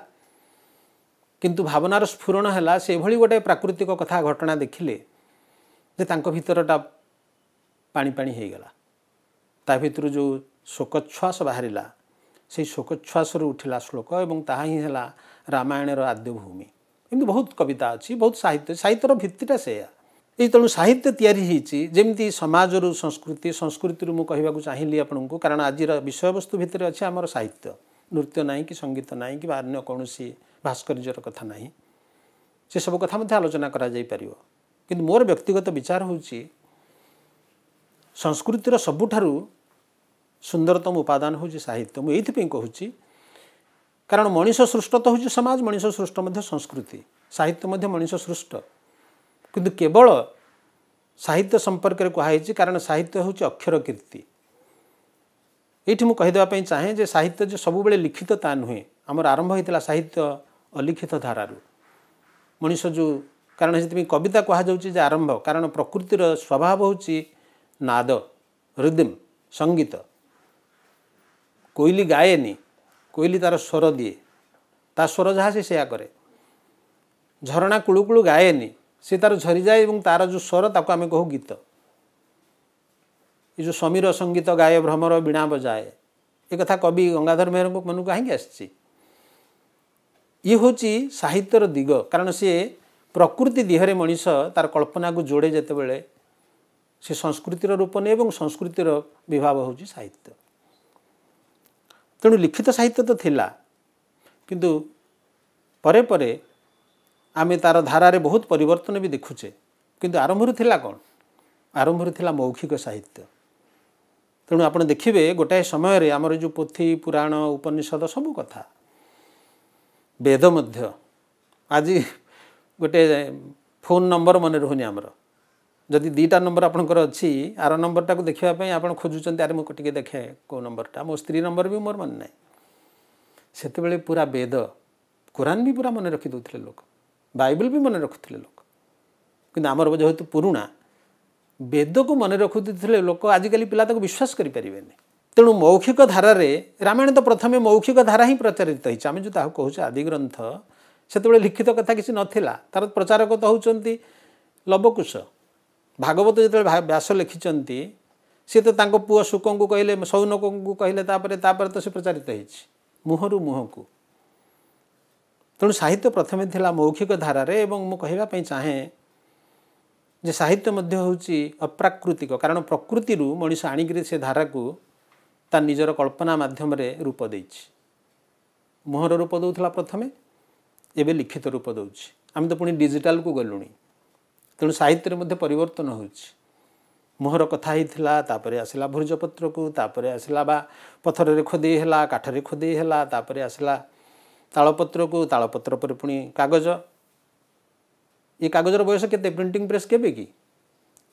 Speaker 4: କିନ୍ତୁ ଭାବନାର ସ୍ଫୁରଣ ହେଲା ସେଭଳି ଗୋଟିଏ ପ୍ରାକୃତିକ କଥା ଘଟଣା ଦେଖିଲେ ଯେ ତାଙ୍କ ଭିତରଟା ପାଣି ପାଣି ହୋଇଗଲା ତା ଭିତରୁ ଯେଉଁ ଶୋକଚ୍ଛ୍ୱାସ ବାହାରିଲା ସେଇ ଶୋକଚ୍ଛ୍ୱାସରୁ ଉଠିଲା ଶ୍ଳୋକ ଏବଂ ତାହା ହିଁ ହେଲା ରାମାୟଣର ଆଦ୍ୟଭୂମି ଏମିତି ବହୁତ କବିତା ଅଛି ବହୁତ ସାହିତ୍ୟ ସାହିତ୍ୟର ଭିତ୍ତିଟା ସେଇଆ ଏଇ ତେଣୁ ସାହିତ୍ୟ ତିଆରି ହେଇଛି ଯେମିତି ସମାଜରୁ ସଂସ୍କୃତି ସଂସ୍କୃତିରୁ ମୁଁ କହିବାକୁ ଚାହିଁଲି ଆପଣଙ୍କୁ କାରଣ ଆଜିର ବିଷୟବସ୍ତୁ ଭିତରେ ଅଛି ଆମର ସାହିତ୍ୟ ନୃତ୍ୟ ନାହିଁ କି ସଙ୍ଗୀତ ନାହିଁ କିମ୍ବା ଅନ୍ୟ କୌଣସି ଭାସ୍କର୍ଯ୍ୟର କଥା ନାହିଁ ସେସବୁ କଥା ମଧ୍ୟ ଆଲୋଚନା କରାଯାଇପାରିବ କିନ୍ତୁ ମୋର ବ୍ୟକ୍ତିଗତ ବିଚାର ହେଉଛି ସଂସ୍କୃତିର ସବୁଠାରୁ ସୁନ୍ଦରତମ ଉପାଦାନ ହେଉଛି ସାହିତ୍ୟ ମୁଁ ଏଇଥିପାଇଁ କହୁଛି କାରଣ ମଣିଷ ସୃଷ୍ଟ ତ ହେଉଛି ସମାଜ ମଣିଷ ସୃଷ୍ଟ ମଧ୍ୟ ସଂସ୍କୃତି ସାହିତ୍ୟ ମଧ୍ୟ ମଣିଷ ସୃଷ୍ଟ କିନ୍ତୁ କେବଳ ସାହିତ୍ୟ ସମ୍ପର୍କରେ କୁହାହେଇଛି କାରଣ ସାହିତ୍ୟ ହେଉଛି ଅକ୍ଷର କୀର୍ତ୍ତି ଏଇଠି ମୁଁ କହିଦେବା ପାଇଁ ଚାହେଁ ଯେ ସାହିତ୍ୟ ଯେ ସବୁବେଳେ ଲିଖିତ ତା ନୁହେଁ ଆମର ଆରମ୍ଭ ହୋଇଥିଲା ସାହିତ୍ୟ ଅଲିଖିତ ଧାରାରୁ ମଣିଷ ଯେଉଁ କାରଣ ସେଥିପାଇଁ କବିତା କୁହାଯାଉଛି ଯେ ଆରମ୍ଭ କାରଣ ପ୍ରକୃତିର ସ୍ୱଭାବ ହେଉଛି ନାଦ ହୃଦିମ ସଙ୍ଗୀତ କୋଇଲି ଗାଏନି କୋଇଲି ତା'ର ସ୍ୱର ଦିଏ ତା ସ୍ୱର ଯାହା ସେ ସେଇଆ କରେ ଝରଣା କୁଳୁକୁଳୁ ଗାଏନି ସେ ତା'ର ଝରିଯାଏ ଏବଂ ତା'ର ଯେଉଁ ସ୍ୱର ତାକୁ ଆମେ କହୁ ଗୀତ ଏ ଯେଉଁ ସମୀର ସଙ୍ଗୀତ ଗାଏ ଭ୍ରମର ବୀଣା ବଜାଏ ଏ କଥା କବି ଗଙ୍ଗାଧର ମେହେରଙ୍କ ମନକୁ କାହିଁକି ଆସିଛି ଇଏ ହେଉଛି ସାହିତ୍ୟର ଦିଗ କାରଣ ସିଏ ପ୍ରକୃତି ଦେହରେ ମଣିଷ ତା'ର କଳ୍ପନାକୁ ଯୋଡ଼େ ଯେତେବେଳେ ସେ ସଂସ୍କୃତିର ରୂପ ନେ ଏବଂ ସଂସ୍କୃତିର ବିଭାବ ହେଉଛି ସାହିତ୍ୟ ତେଣୁ ଲିଖିତ ସାହିତ୍ୟ ତ ଥିଲା କିନ୍ତୁ ପରେ ପରେ ଆମେ ତା'ର ଧାରାରେ ବହୁତ ପରିବର୍ତ୍ତନ ବି ଦେଖୁଛେ କିନ୍ତୁ ଆରମ୍ଭରୁ ଥିଲା କ'ଣ ଆରମ୍ଭରୁ ଥିଲା ମୌଖିକ ସାହିତ୍ୟ ତେଣୁ ଆପଣ ଦେଖିବେ ଗୋଟାଏ ସମୟରେ ଆମର ଯେଉଁ ପୋଥି ପୁରାଣ ଉପନିଷଦ ସବୁ କଥା ବେଦ ମଧ୍ୟ ଆଜି ଗୋଟେ ଫୋନ୍ ନମ୍ବର ମନେ ରହୁନି ଆମର ଯଦି ଦୁଇଟା ନମ୍ବର ଆପଣଙ୍କର ଅଛି ଆର ନମ୍ବରଟାକୁ ଦେଖିବା ପାଇଁ ଆପଣ ଖୋଜୁଛନ୍ତି ଆରେ ମୁଁ ଟିକେ ଦେଖେ କେଉଁ ନମ୍ବରଟା ମୋ ସ୍ତ୍ରୀ ନମ୍ବର ବି ମୋର ମନେ ନାହିଁ ସେତେବେଳେ ପୁରା ବେଦ କୋରାନ୍ ବି ପୁରା ମନେ ରଖିଦେଉଥିଲେ ଲୋକ ବାଇବଲ ବି ମନେ ରଖୁଥିଲେ ଲୋକ କିନ୍ତୁ ଆମର ଯେହେତୁ ପୁରୁଣା ବେଦକୁ ମନେ ରଖୁଥିଲେ ଲୋକ ଆଜିକାଲି ପିଲା ତାକୁ ବିଶ୍ୱାସ କରିପାରିବେନି ତେଣୁ ମୌଖିକ ଧାରାରେ ରାମାୟଣ ତ ପ୍ରଥମେ ମୌଖିକ ଧାରା ହିଁ ପ୍ରଚାରିତ ହେଇଛି ଆମେ ଯେଉଁ ତାହାକୁ କହୁଛୁ ଆଦିଗ୍ରନ୍ଥ ସେତେବେଳେ ଲିଖିତ କଥା କିଛି ନଥିଲା ତା'ର ପ୍ରଚାରକ ତ ହେଉଛନ୍ତି ଲବକୁଶ ଭାଗବତ ଯେତେବେଳେ ବ୍ୟାସ ଲେଖିଛନ୍ତି ସିଏ ତ ତାଙ୍କ ପୁଅ ଶୁକଙ୍କୁ କହିଲେ ସୌନକଙ୍କୁ କହିଲେ ତାପରେ ତାପରେ ତ ସେ ପ୍ରଚାରିତ ହେଇଛି ମୁହଁରୁ ମୁହଁକୁ ତେଣୁ ସାହିତ୍ୟ ପ୍ରଥମେ ଥିଲା ମୌଖିକ ଧାରାରେ ଏବଂ ମୁଁ କହିବା ପାଇଁ ଚାହେଁ ଯେ ସାହିତ୍ୟ ମଧ୍ୟ ହେଉଛି ଅପ୍ରାକୃତିକ କାରଣ ପ୍ରକୃତିରୁ ମଣିଷ ଆଣିକରି ସେ ଧାରାକୁ ତା ନିଜର କଳ୍ପନା ମାଧ୍ୟମରେ ରୂପ ଦେଇଛି ମୁହଁର ରୂପ ଦେଉଥିଲା ପ୍ରଥମେ ଏବେ ଲିଖିତ ରୂପ ଦେଉଛି ଆମେ ତ ପୁଣି ଡିଜିଟାଲକୁ ଗଲୁଣି ତେଣୁ ସାହିତ୍ୟରେ ମଧ୍ୟ ପରିବର୍ତ୍ତନ ହେଉଛି ମୁହଁର କଥା ହେଇଥିଲା ତାପରେ ଆସିଲା ଭୁର୍ଜପତ୍ରକୁ ତାପରେ ଆସିଲା ବା ପଥରରେ ଖୋଦେଇ ହେଲା କାଠରେ ଖୋଦେଇ ହେଲା ତାପରେ ଆସିଲା ତାଳପତ୍ରକୁ ତାଳପତ୍ର ପରେ ପୁଣି କାଗଜ ଏ କାଗଜର ବୟସ କେତେ ପ୍ରିଣ୍ଟିଂ ପ୍ରେସ୍ କେବେ କି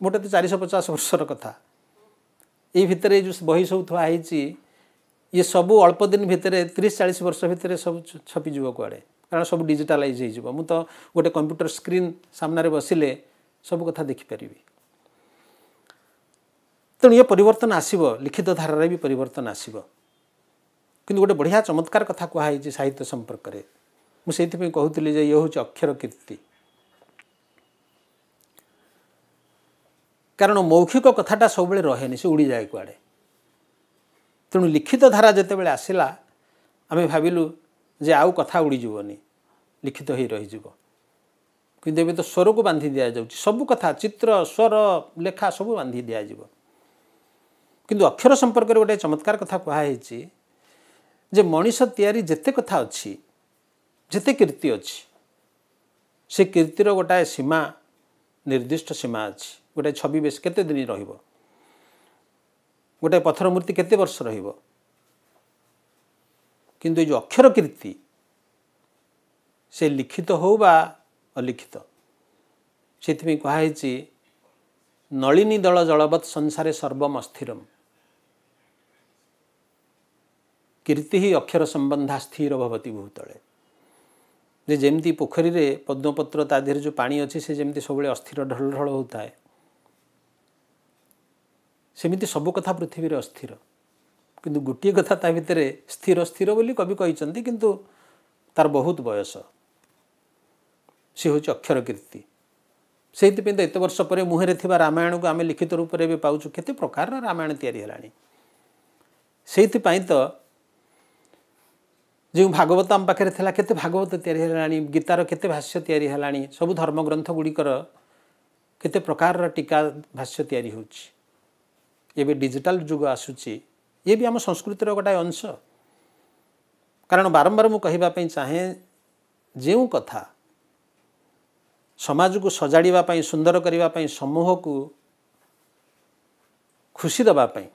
Speaker 4: ମୋଟେ ତ ଚାରିଶହ ପଚାଶ ବର୍ଷର କଥା ଏ ଭିତରେ ଯେଉଁ ବହି ସବୁ ଥୁଆ ହେଇଛି ଇଏ ସବୁ ଅଳ୍ପ ଦିନ ଭିତରେ ତିରିଶ ଚାଳିଶ ବର୍ଷ ଭିତରେ ସବୁ ଛପିଯିବ କୁଆଡ଼େ କାରଣ ସବୁ ଡିଜିଟାଲାଇଜ୍ ହେଇଯିବ ମୁଁ ତ ଗୋଟେ କମ୍ପ୍ୟୁଟର ସ୍କ୍ରିନ୍ ସାମ୍ନାରେ ବସିଲେ ସବୁ କଥା ଦେଖିପାରିବି ତେଣୁ ଇଏ ପରିବର୍ତ୍ତନ ଆସିବ ଲିଖିତ ଧାରାରେ ବି ପରିବର୍ତ୍ତନ ଆସିବ କିନ୍ତୁ ଗୋଟେ ବଢ଼ିଆ ଚମତ୍କାର କଥା କୁହାହେଇଛି ସାହିତ୍ୟ ସମ୍ପର୍କରେ ମୁଁ ସେଇଥିପାଇଁ କହୁଥିଲି ଯେ ଇଏ ହେଉଛି ଅକ୍ଷର କୀର୍ତ୍ତି କାରଣ ମୌଖିକ କଥାଟା ସବୁବେଳେ ରହେନି ସେ ଉଡ଼ିଯାଏ କୁଆଡ଼େ ତେଣୁ ଲିଖିତ ଧାରା ଯେତେବେଳେ ଆସିଲା ଆମେ ଭାବିଲୁ ଯେ ଆଉ କଥା ଉଡ଼ିଯିବନି ଲିଖିତ ହୋଇ ରହିଯିବ କିନ୍ତୁ ଏବେ ତ ସ୍ୱରକୁ ବାନ୍ଧି ଦିଆଯାଉଛି ସବୁ କଥା ଚିତ୍ର ସ୍ୱର ଲେଖା ସବୁ ବାନ୍ଧି ଦିଆଯିବ କିନ୍ତୁ ଅକ୍ଷର ସମ୍ପର୍କରେ ଗୋଟିଏ ଚମତ୍କାର କଥା କୁହାହେଇଛି ଯେ ମଣିଷ ତିଆରି ଯେତେ କଥା ଅଛି ଯେତେ କୀର୍ତ୍ତି ଅଛି ସେ କୀର୍ତ୍ତିର ଗୋଟାଏ ସୀମା ନିର୍ଦ୍ଦିଷ୍ଟ ସୀମା ଅଛି ଗୋଟାଏ ଛବି ବେଶ କେତେ ଦିନ ରହିବ ଗୋଟାଏ ପଥର ମୂର୍ତ୍ତି କେତେ ବର୍ଷ ରହିବ କିନ୍ତୁ ଏ ଯେଉଁ ଅକ୍ଷର କୀର୍ତ୍ତି ସେ ଲିଖିତ ହେଉ ବା ଅଲିଖିତ ସେଥିପାଇଁ କୁହାହେଇଛି ନଳିନୀ ଦଳ ଜଳବତ୍ ସଂସାରେ ସର୍ବମ ଅସ୍ଥିରମ୍ କୀର୍ତ୍ତି ହିଁ ଅକ୍ଷର ସମ୍ବନ୍ଧା ସ୍ଥିର ଭବତି ଭୂତଳେ ଯେ ଯେମିତି ପୋଖରୀରେ ପଦ୍ମପତ୍ର ତା ଦେହରେ ଯେଉଁ ପାଣି ଅଛି ସେ ଯେମିତି ସବୁବେଳେ ଅସ୍ଥିର ଢଳ ଢଳ ହେଉଥାଏ ସେମିତି ସବୁ କଥା ପୃଥିବୀରେ ଅସ୍ଥିର କିନ୍ତୁ ଗୋଟିଏ କଥା ତା ଭିତରେ ସ୍ଥିର ସ୍ଥିର ବୋଲି କବି କହିଛନ୍ତି କିନ୍ତୁ ତା'ର ବହୁତ ବୟସ ସେ ହେଉଛି ଅକ୍ଷର କୀର୍ତ୍ତି ସେଇଥିପାଇଁ ତ ଏତେ ବର୍ଷ ପରେ ମୁହଁରେ ଥିବା ରାମାୟଣକୁ ଆମେ ଲିଖିତ ରୂପରେ ଏବେ ପାଉଛୁ କେତେ ପ୍ରକାରର ରାମାୟଣ ତିଆରି ହେଲାଣି ସେଇଥିପାଇଁ ତ ଯେଉଁ ଭାଗବତ ଆମ ପାଖରେ ଥିଲା କେତେ ଭାଗବତ ତିଆରି ହେଲାଣି ଗୀତାର କେତେ ଭାଷ୍ୟ ତିଆରି ହେଲାଣି ସବୁ ଧର୍ମଗ୍ରନ୍ଥ ଗୁଡ଼ିକର କେତେ ପ୍ରକାରର ଟୀକା ଭାଷ୍ୟ ତିଆରି ହେଉଛି ଏବେ ଡିଜିଟାଲ ଯୁଗ ଆସୁଛି ଇଏ ବି ଆମ ସଂସ୍କୃତିର ଗୋଟାଏ ଅଂଶ କାରଣ ବାରମ୍ବାର ମୁଁ କହିବା ପାଇଁ ଚାହେଁ ଯେଉଁ କଥା ସମାଜକୁ ସଜାଡ଼ିବା ପାଇଁ ସୁନ୍ଦର କରିବା ପାଇଁ ସମୂହକୁ ଖୁସି ଦେବା ପାଇଁ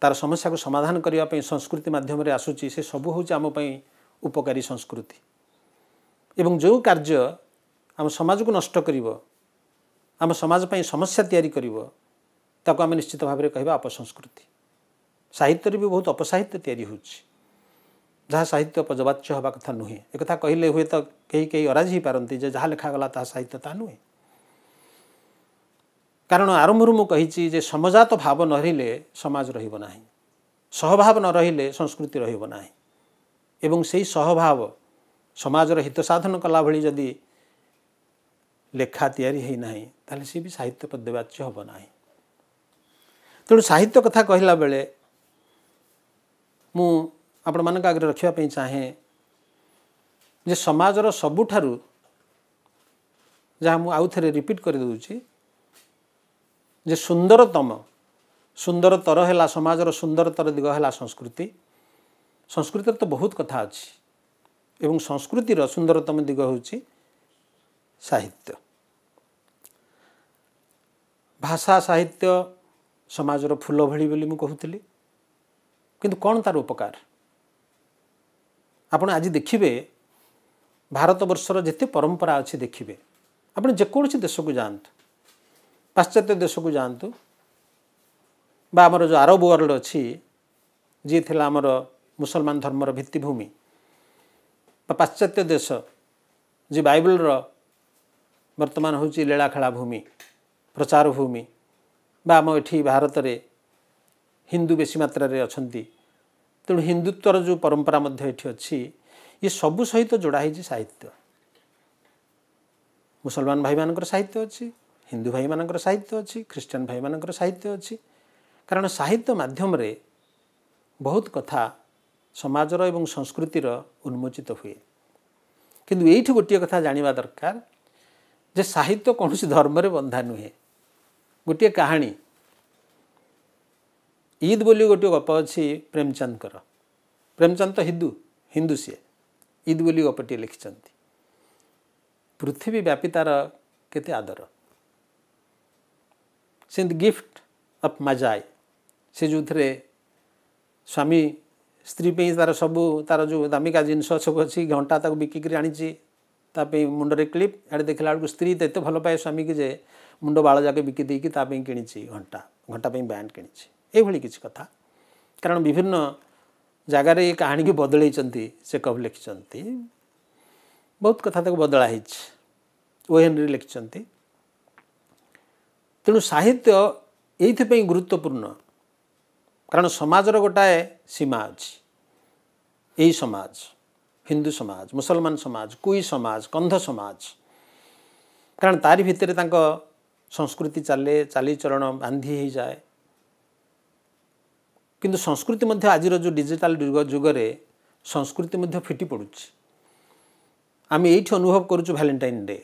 Speaker 4: ତା'ର ସମସ୍ୟାକୁ ସମାଧାନ କରିବା ପାଇଁ ସଂସ୍କୃତି ମାଧ୍ୟମରେ ଆସୁଛି ସେ ସବୁ ହେଉଛି ଆମ ପାଇଁ ଉପକାରୀ ସଂସ୍କୃତି ଏବଂ ଯେଉଁ କାର୍ଯ୍ୟ ଆମ ସମାଜକୁ ନଷ୍ଟ କରିବ ଆମ ସମାଜ ପାଇଁ ସମସ୍ୟା ତିଆରି କରିବ ତାକୁ ଆମେ ନିଶ୍ଚିତ ଭାବରେ କହିବା ଅପସଂସ୍କୃତି ସାହିତ୍ୟରେ ବି ବହୁତ ଅପସାହିତ୍ୟ ତିଆରି ହେଉଛି ଯାହା ସାହିତ୍ୟ ଅପଜବାଚ୍ୟ ହେବା କଥା ନୁହେଁ ଏକଥା କହିଲେ ହୁଏତ କେହି କେହି ଅରାଜି ହୋଇପାରନ୍ତି ଯେ ଯାହା ଲେଖାଗଲା ତାହା ସାହିତ୍ୟ ତାହା ନୁହେଁ କାରଣ ଆରମ୍ଭରୁ ମୁଁ କହିଛି ଯେ ସମଜାତ ଭାବ ନ ରହିଲେ ସମାଜ ରହିବ ନାହିଁ ସହଭାବ ନ ରହିଲେ ସଂସ୍କୃତି ରହିବ ନାହିଁ ଏବଂ ସେହି ସହଭାବ ସମାଜର ହିତ ସାଧନ କଲାଭଳି ଯଦି ଲେଖା ତିଆରି ହୋଇନାହିଁ ତାହେଲେ ସେ ବି ସାହିତ୍ୟ ପଦ୍ୟବାଚ୍ୟ ହେବ ନାହିଁ ତେଣୁ ସାହିତ୍ୟ କଥା କହିଲାବେଳେ ମୁଁ ଆପଣମାନଙ୍କ ଆଗରେ ରଖିବା ପାଇଁ ଚାହେଁ ଯେ ସମାଜର ସବୁଠାରୁ ଯାହା ମୁଁ ଆଉଥରେ ରିପିଟ୍ କରିଦେଉଛି जे सुंदरतम सुंदरतर सुन्दरतम सुन्दरतरेलाजर सुंदरतर दिग होला संस्कृति संस्कृतिर त बहुत कथा संस्कृतिर सुंदरतम दिग हु साहित्य भाषा साहित्य समर फुल भिडियो मुलि कि कन् तार उपकार आप आज देखि भारतवर्ष र जति परम्परा अहिले देश को जान् ପାଶ୍ଚାତ୍ୟ ଦେଶକୁ ଯାଆନ୍ତୁ ବା ଆମର ଯେଉଁ ଆରବ ୱାର୍ଲଡ଼ ଅଛି ଯିଏ ଥିଲା ଆମର ମୁସଲମାନ ଧର୍ମର ଭିତ୍ତିଭୂମି ବା ପାଶ୍ଚାତ୍ୟ ଦେଶ ଯିଏ ବାଇବଲର ବର୍ତ୍ତମାନ ହେଉଛି ଲୀଳାଖେଳା ଭୂମି ପ୍ରଚାର ଭୂମି ବା ଆମ ଏଠି ଭାରତରେ ହିନ୍ଦୁ ବେଶୀ ମାତ୍ରାରେ ଅଛନ୍ତି ତେଣୁ ହିନ୍ଦୁତ୍ୱର ଯେଉଁ ପରମ୍ପରା ମଧ୍ୟ ଏଠି ଅଛି ଇଏ ସବୁ ସହିତ ଯୋଡ଼ା ହେଇଛି ସାହିତ୍ୟ ମୁସଲମାନ ଭାଇମାନଙ୍କର ସାହିତ୍ୟ ଅଛି ହିନ୍ଦୁ ଭାଇମାନଙ୍କର ସାହିତ୍ୟ ଅଛି ଖ୍ରୀଷ୍ଟିଆନ ଭାଇମାନଙ୍କର ସାହିତ୍ୟ ଅଛି କାରଣ ସାହିତ୍ୟ ମାଧ୍ୟମରେ ବହୁତ କଥା ସମାଜର ଏବଂ ସଂସ୍କୃତିର ଉନ୍ମୋଚିତ ହୁଏ କିନ୍ତୁ ଏଇଠି ଗୋଟିଏ କଥା ଜାଣିବା ଦରକାର ଯେ ସାହିତ୍ୟ କୌଣସି ଧର୍ମରେ ବନ୍ଧା ନୁହେଁ ଗୋଟିଏ କାହାଣୀ ଇଦ୍ ବୋଲି ଗୋଟିଏ ଗପ ଅଛି ପ୍ରେମଚାନ୍ଦଙ୍କର ପ୍ରେମଚାନ୍ଦ ତ ହିନ୍ଦୁ ହିନ୍ଦୁ ସିଏ ଇଦ୍ ବୋଲି ଗପଟିଏ ଲେଖିଛନ୍ତି ପୃଥିବୀ ବ୍ୟାପୀ ତା'ର କେତେ ଆଦର in the gift of Majai. ସେ ଯେଉଁଥିରେ ସ୍ୱାମୀ ସ୍ତ୍ରୀ ପାଇଁ ତା'ର ସବୁ ତା'ର ଯେଉଁ ଦାମିକା ଜିନିଷ ସବୁ ଅଛି ଘଣ୍ଟା ତାକୁ ବିକିକିରି ଆଣିଛି ତା ପାଇଁ ମୁଣ୍ଡରେ କ୍ଲିପ୍ ଆଡ଼େ ଦେଖିଲା ବେଳକୁ ସ୍ତ୍ରୀ ତ ଏତେ ଭଲ ପାଏ ସ୍ୱାମୀକି ଯେ ମୁଣ୍ଡ ବାଳ ଯାକ ବିକି ଦେଇକି ତା ପାଇଁ କିଣିଛି ଘଣ୍ଟା ଘଣ୍ଟା ପାଇଁ ବ୍ୟାଣ୍ଡ କିଣିଛି ଏଇଭଳି କିଛି କଥା କାରଣ ବିଭିନ୍ନ ଜାଗାରେ ଏ କାହାଣୀକୁ ବଦଳେଇଛନ୍ତି ସେ କବି ଲେଖିଛନ୍ତି ବହୁତ କଥା ତାକୁ ବଦଳା ହେଇଛି ଓଏନ୍ରେ ଲେଖିଛନ୍ତି ତେଣୁ ସାହିତ୍ୟ ଏଇଥିପାଇଁ ଗୁରୁତ୍ୱପୂର୍ଣ୍ଣ କାରଣ ସମାଜର ଗୋଟାଏ ସୀମା ଅଛି ଏଇ ସମାଜ ହିନ୍ଦୁ ସମାଜ ମୁସଲମାନ ସମାଜ କୁଇ ସମାଜ କନ୍ଧ ସମାଜ କାରଣ ତାରି ଭିତରେ ତାଙ୍କ ସଂସ୍କୃତି ଚାଲେ ଚାଲିଚଳନ ବାନ୍ଧି ହୋଇଯାଏ କିନ୍ତୁ ସଂସ୍କୃତି ମଧ୍ୟ ଆଜିର ଯେଉଁ ଡିଜିଟାଲ ଯୁଗରେ ସଂସ୍କୃତି ମଧ୍ୟ ଫିଟି ପଡ଼ୁଛି ଆମେ ଏଇଠି ଅନୁଭବ କରୁଛୁ ଭାଲେଣ୍ଟାଇନ୍ ଡେ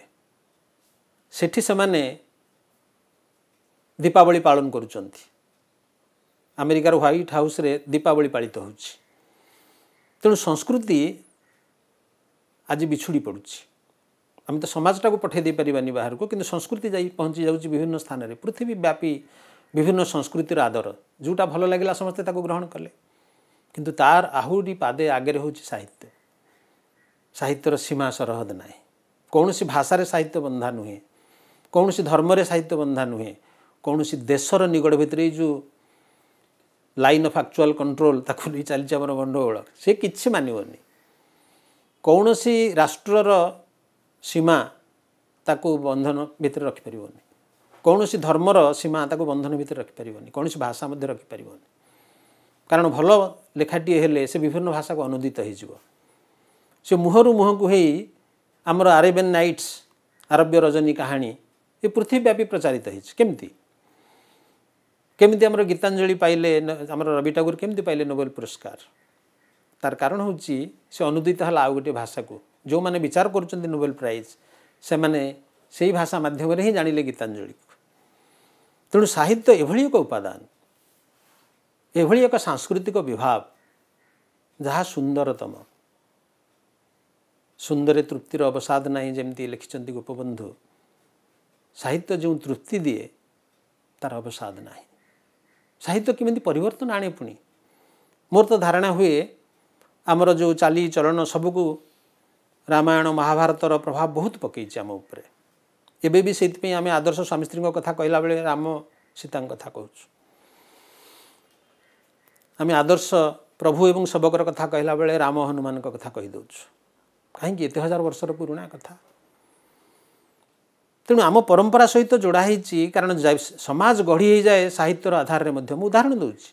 Speaker 4: ସେଠି ସେମାନେ ଦୀପାବଳି ପାଳନ କରୁଛନ୍ତି ଆମେରିକାର ହ୍ୱାଇଟ୍ ହାଉସ୍ରେ ଦୀପାବଳି ପାଳିତ ହେଉଛି ତେଣୁ ସଂସ୍କୃତି ଆଜି ବିଛୁଡ଼ି ପଡ଼ୁଛି ଆମେ ତ ସମାଜଟାକୁ ପଠାଇ ଦେଇପାରିବାନି ବାହାରକୁ କିନ୍ତୁ ସଂସ୍କୃତି ଯାଇ ପହଞ୍ଚି ଯାଉଛି ବିଭିନ୍ନ ସ୍ଥାନରେ ପୃଥିବୀ ବ୍ୟାପୀ ବିଭିନ୍ନ ସଂସ୍କୃତିର ଆଦର ଯେଉଁଟା ଭଲ ଲାଗିଲା ସମସ୍ତେ ତାକୁ ଗ୍ରହଣ କଲେ କିନ୍ତୁ ତାର ଆହୁରି ପାଦେ ଆଗରେ ହେଉଛି ସାହିତ୍ୟ ସାହିତ୍ୟର ସୀମା ସରହଦ ନାହିଁ କୌଣସି ଭାଷାରେ ସାହିତ୍ୟ ବନ୍ଧା ନୁହେଁ କୌଣସି ଧର୍ମରେ ସାହିତ୍ୟ ବନ୍ଧା ନୁହେଁ କୌଣସି ଦେଶର ନିକଟ ଭିତରେ ଏଇ ଯେଉଁ ଲାଇନ୍ ଅଫ୍ ଆକ୍ଚୁଆଲ୍ କଣ୍ଟ୍ରୋଲ୍ ତାକୁ ନେଇ ଚାଲିଛି ଆମର ଗଣ୍ଡଗୋଳ ସେ କିଛି ମାନିବନି କୌଣସି ରାଷ୍ଟ୍ରର ସୀମା ତାକୁ ବନ୍ଧନ ଭିତରେ ରଖିପାରିବନି କୌଣସି ଧର୍ମର ସୀମା ତାକୁ ବନ୍ଧନ ଭିତରେ ରଖିପାରିବନି କୌଣସି ଭାଷା ମଧ୍ୟ ରଖିପାରିବନି କାରଣ ଭଲ ଲେଖାଟିଏ ହେଲେ ସେ ବିଭିନ୍ନ ଭାଷାକୁ ଅନୁଦିତ ହୋଇଯିବ ସେ ମୁହଁରୁ ମୁହଁକୁ ହେଇ ଆମର ଆରେବିଆନ୍ ନାଇଟ୍ସ ଆରବ୍ୟ ରଜନୀ କାହାଣୀ ଏ ପୃଥିବୀବ୍ୟାପୀ ପ୍ରଚାରିତ ହୋଇଛି କେମିତି केमी आम गीतांजलि पाइले आम रवि ठाकुर केमी पाइले नोबेल पुरस्कार तार कारण हूँ से अनुदित है आउ गोटे भाषा को जो मैंने विचार कर नोबेल प्राइज से मैंने से भाषा मध्यम ही लें गीतांजलि तेणु साहित्य एभली एक उपादान एभली एक सांस्कृतिक विभाव जहाँ सुंदरतम सुंदर तृप्तिर अवसाद ना जमी लिखिं गोपबंधु साहित्य जो तृप्ति दिए तार अवसाद ना ସାହିତ୍ୟ କେମିତି ପରିବର୍ତ୍ତନ ଆଣେ ପୁଣି ମୋର ତ ଧାରଣା ହୁଏ ଆମର ଯେଉଁ ଚାଲି ଚଳନ ସବୁକୁ ରାମାୟଣ ମହାଭାରତର ପ୍ରଭାବ ବହୁତ ପକାଇଛି ଆମ ଉପରେ ଏବେ ବି ସେଇଥିପାଇଁ ଆମେ ଆଦର୍ଶ ସ୍ୱାମୀ ସ୍ତ୍ରୀଙ୍କ କଥା କହିଲାବେଳେ ରାମ ସୀତାଙ୍କ କଥା କହୁଛୁ ଆମେ ଆଦର୍ଶ ପ୍ରଭୁ ଏବଂ ଶବକର କଥା କହିଲା ବେଳେ ରାମ ହନୁମାନଙ୍କ କଥା କହିଦେଉଛୁ କାହିଁକି ଏତେ ହଜାର ବର୍ଷର ପୁରୁଣା କଥା ତେଣୁ ଆମ ପରମ୍ପରା ସହିତ ଯୋଡ଼ା ହେଇଛି କାରଣ ସମାଜ ଗଢ଼ି ହେଇଯାଏ ସାହିତ୍ୟର ଆଧାରରେ ମଧ୍ୟ ମୁଁ ଉଦାହରଣ ଦେଉଛି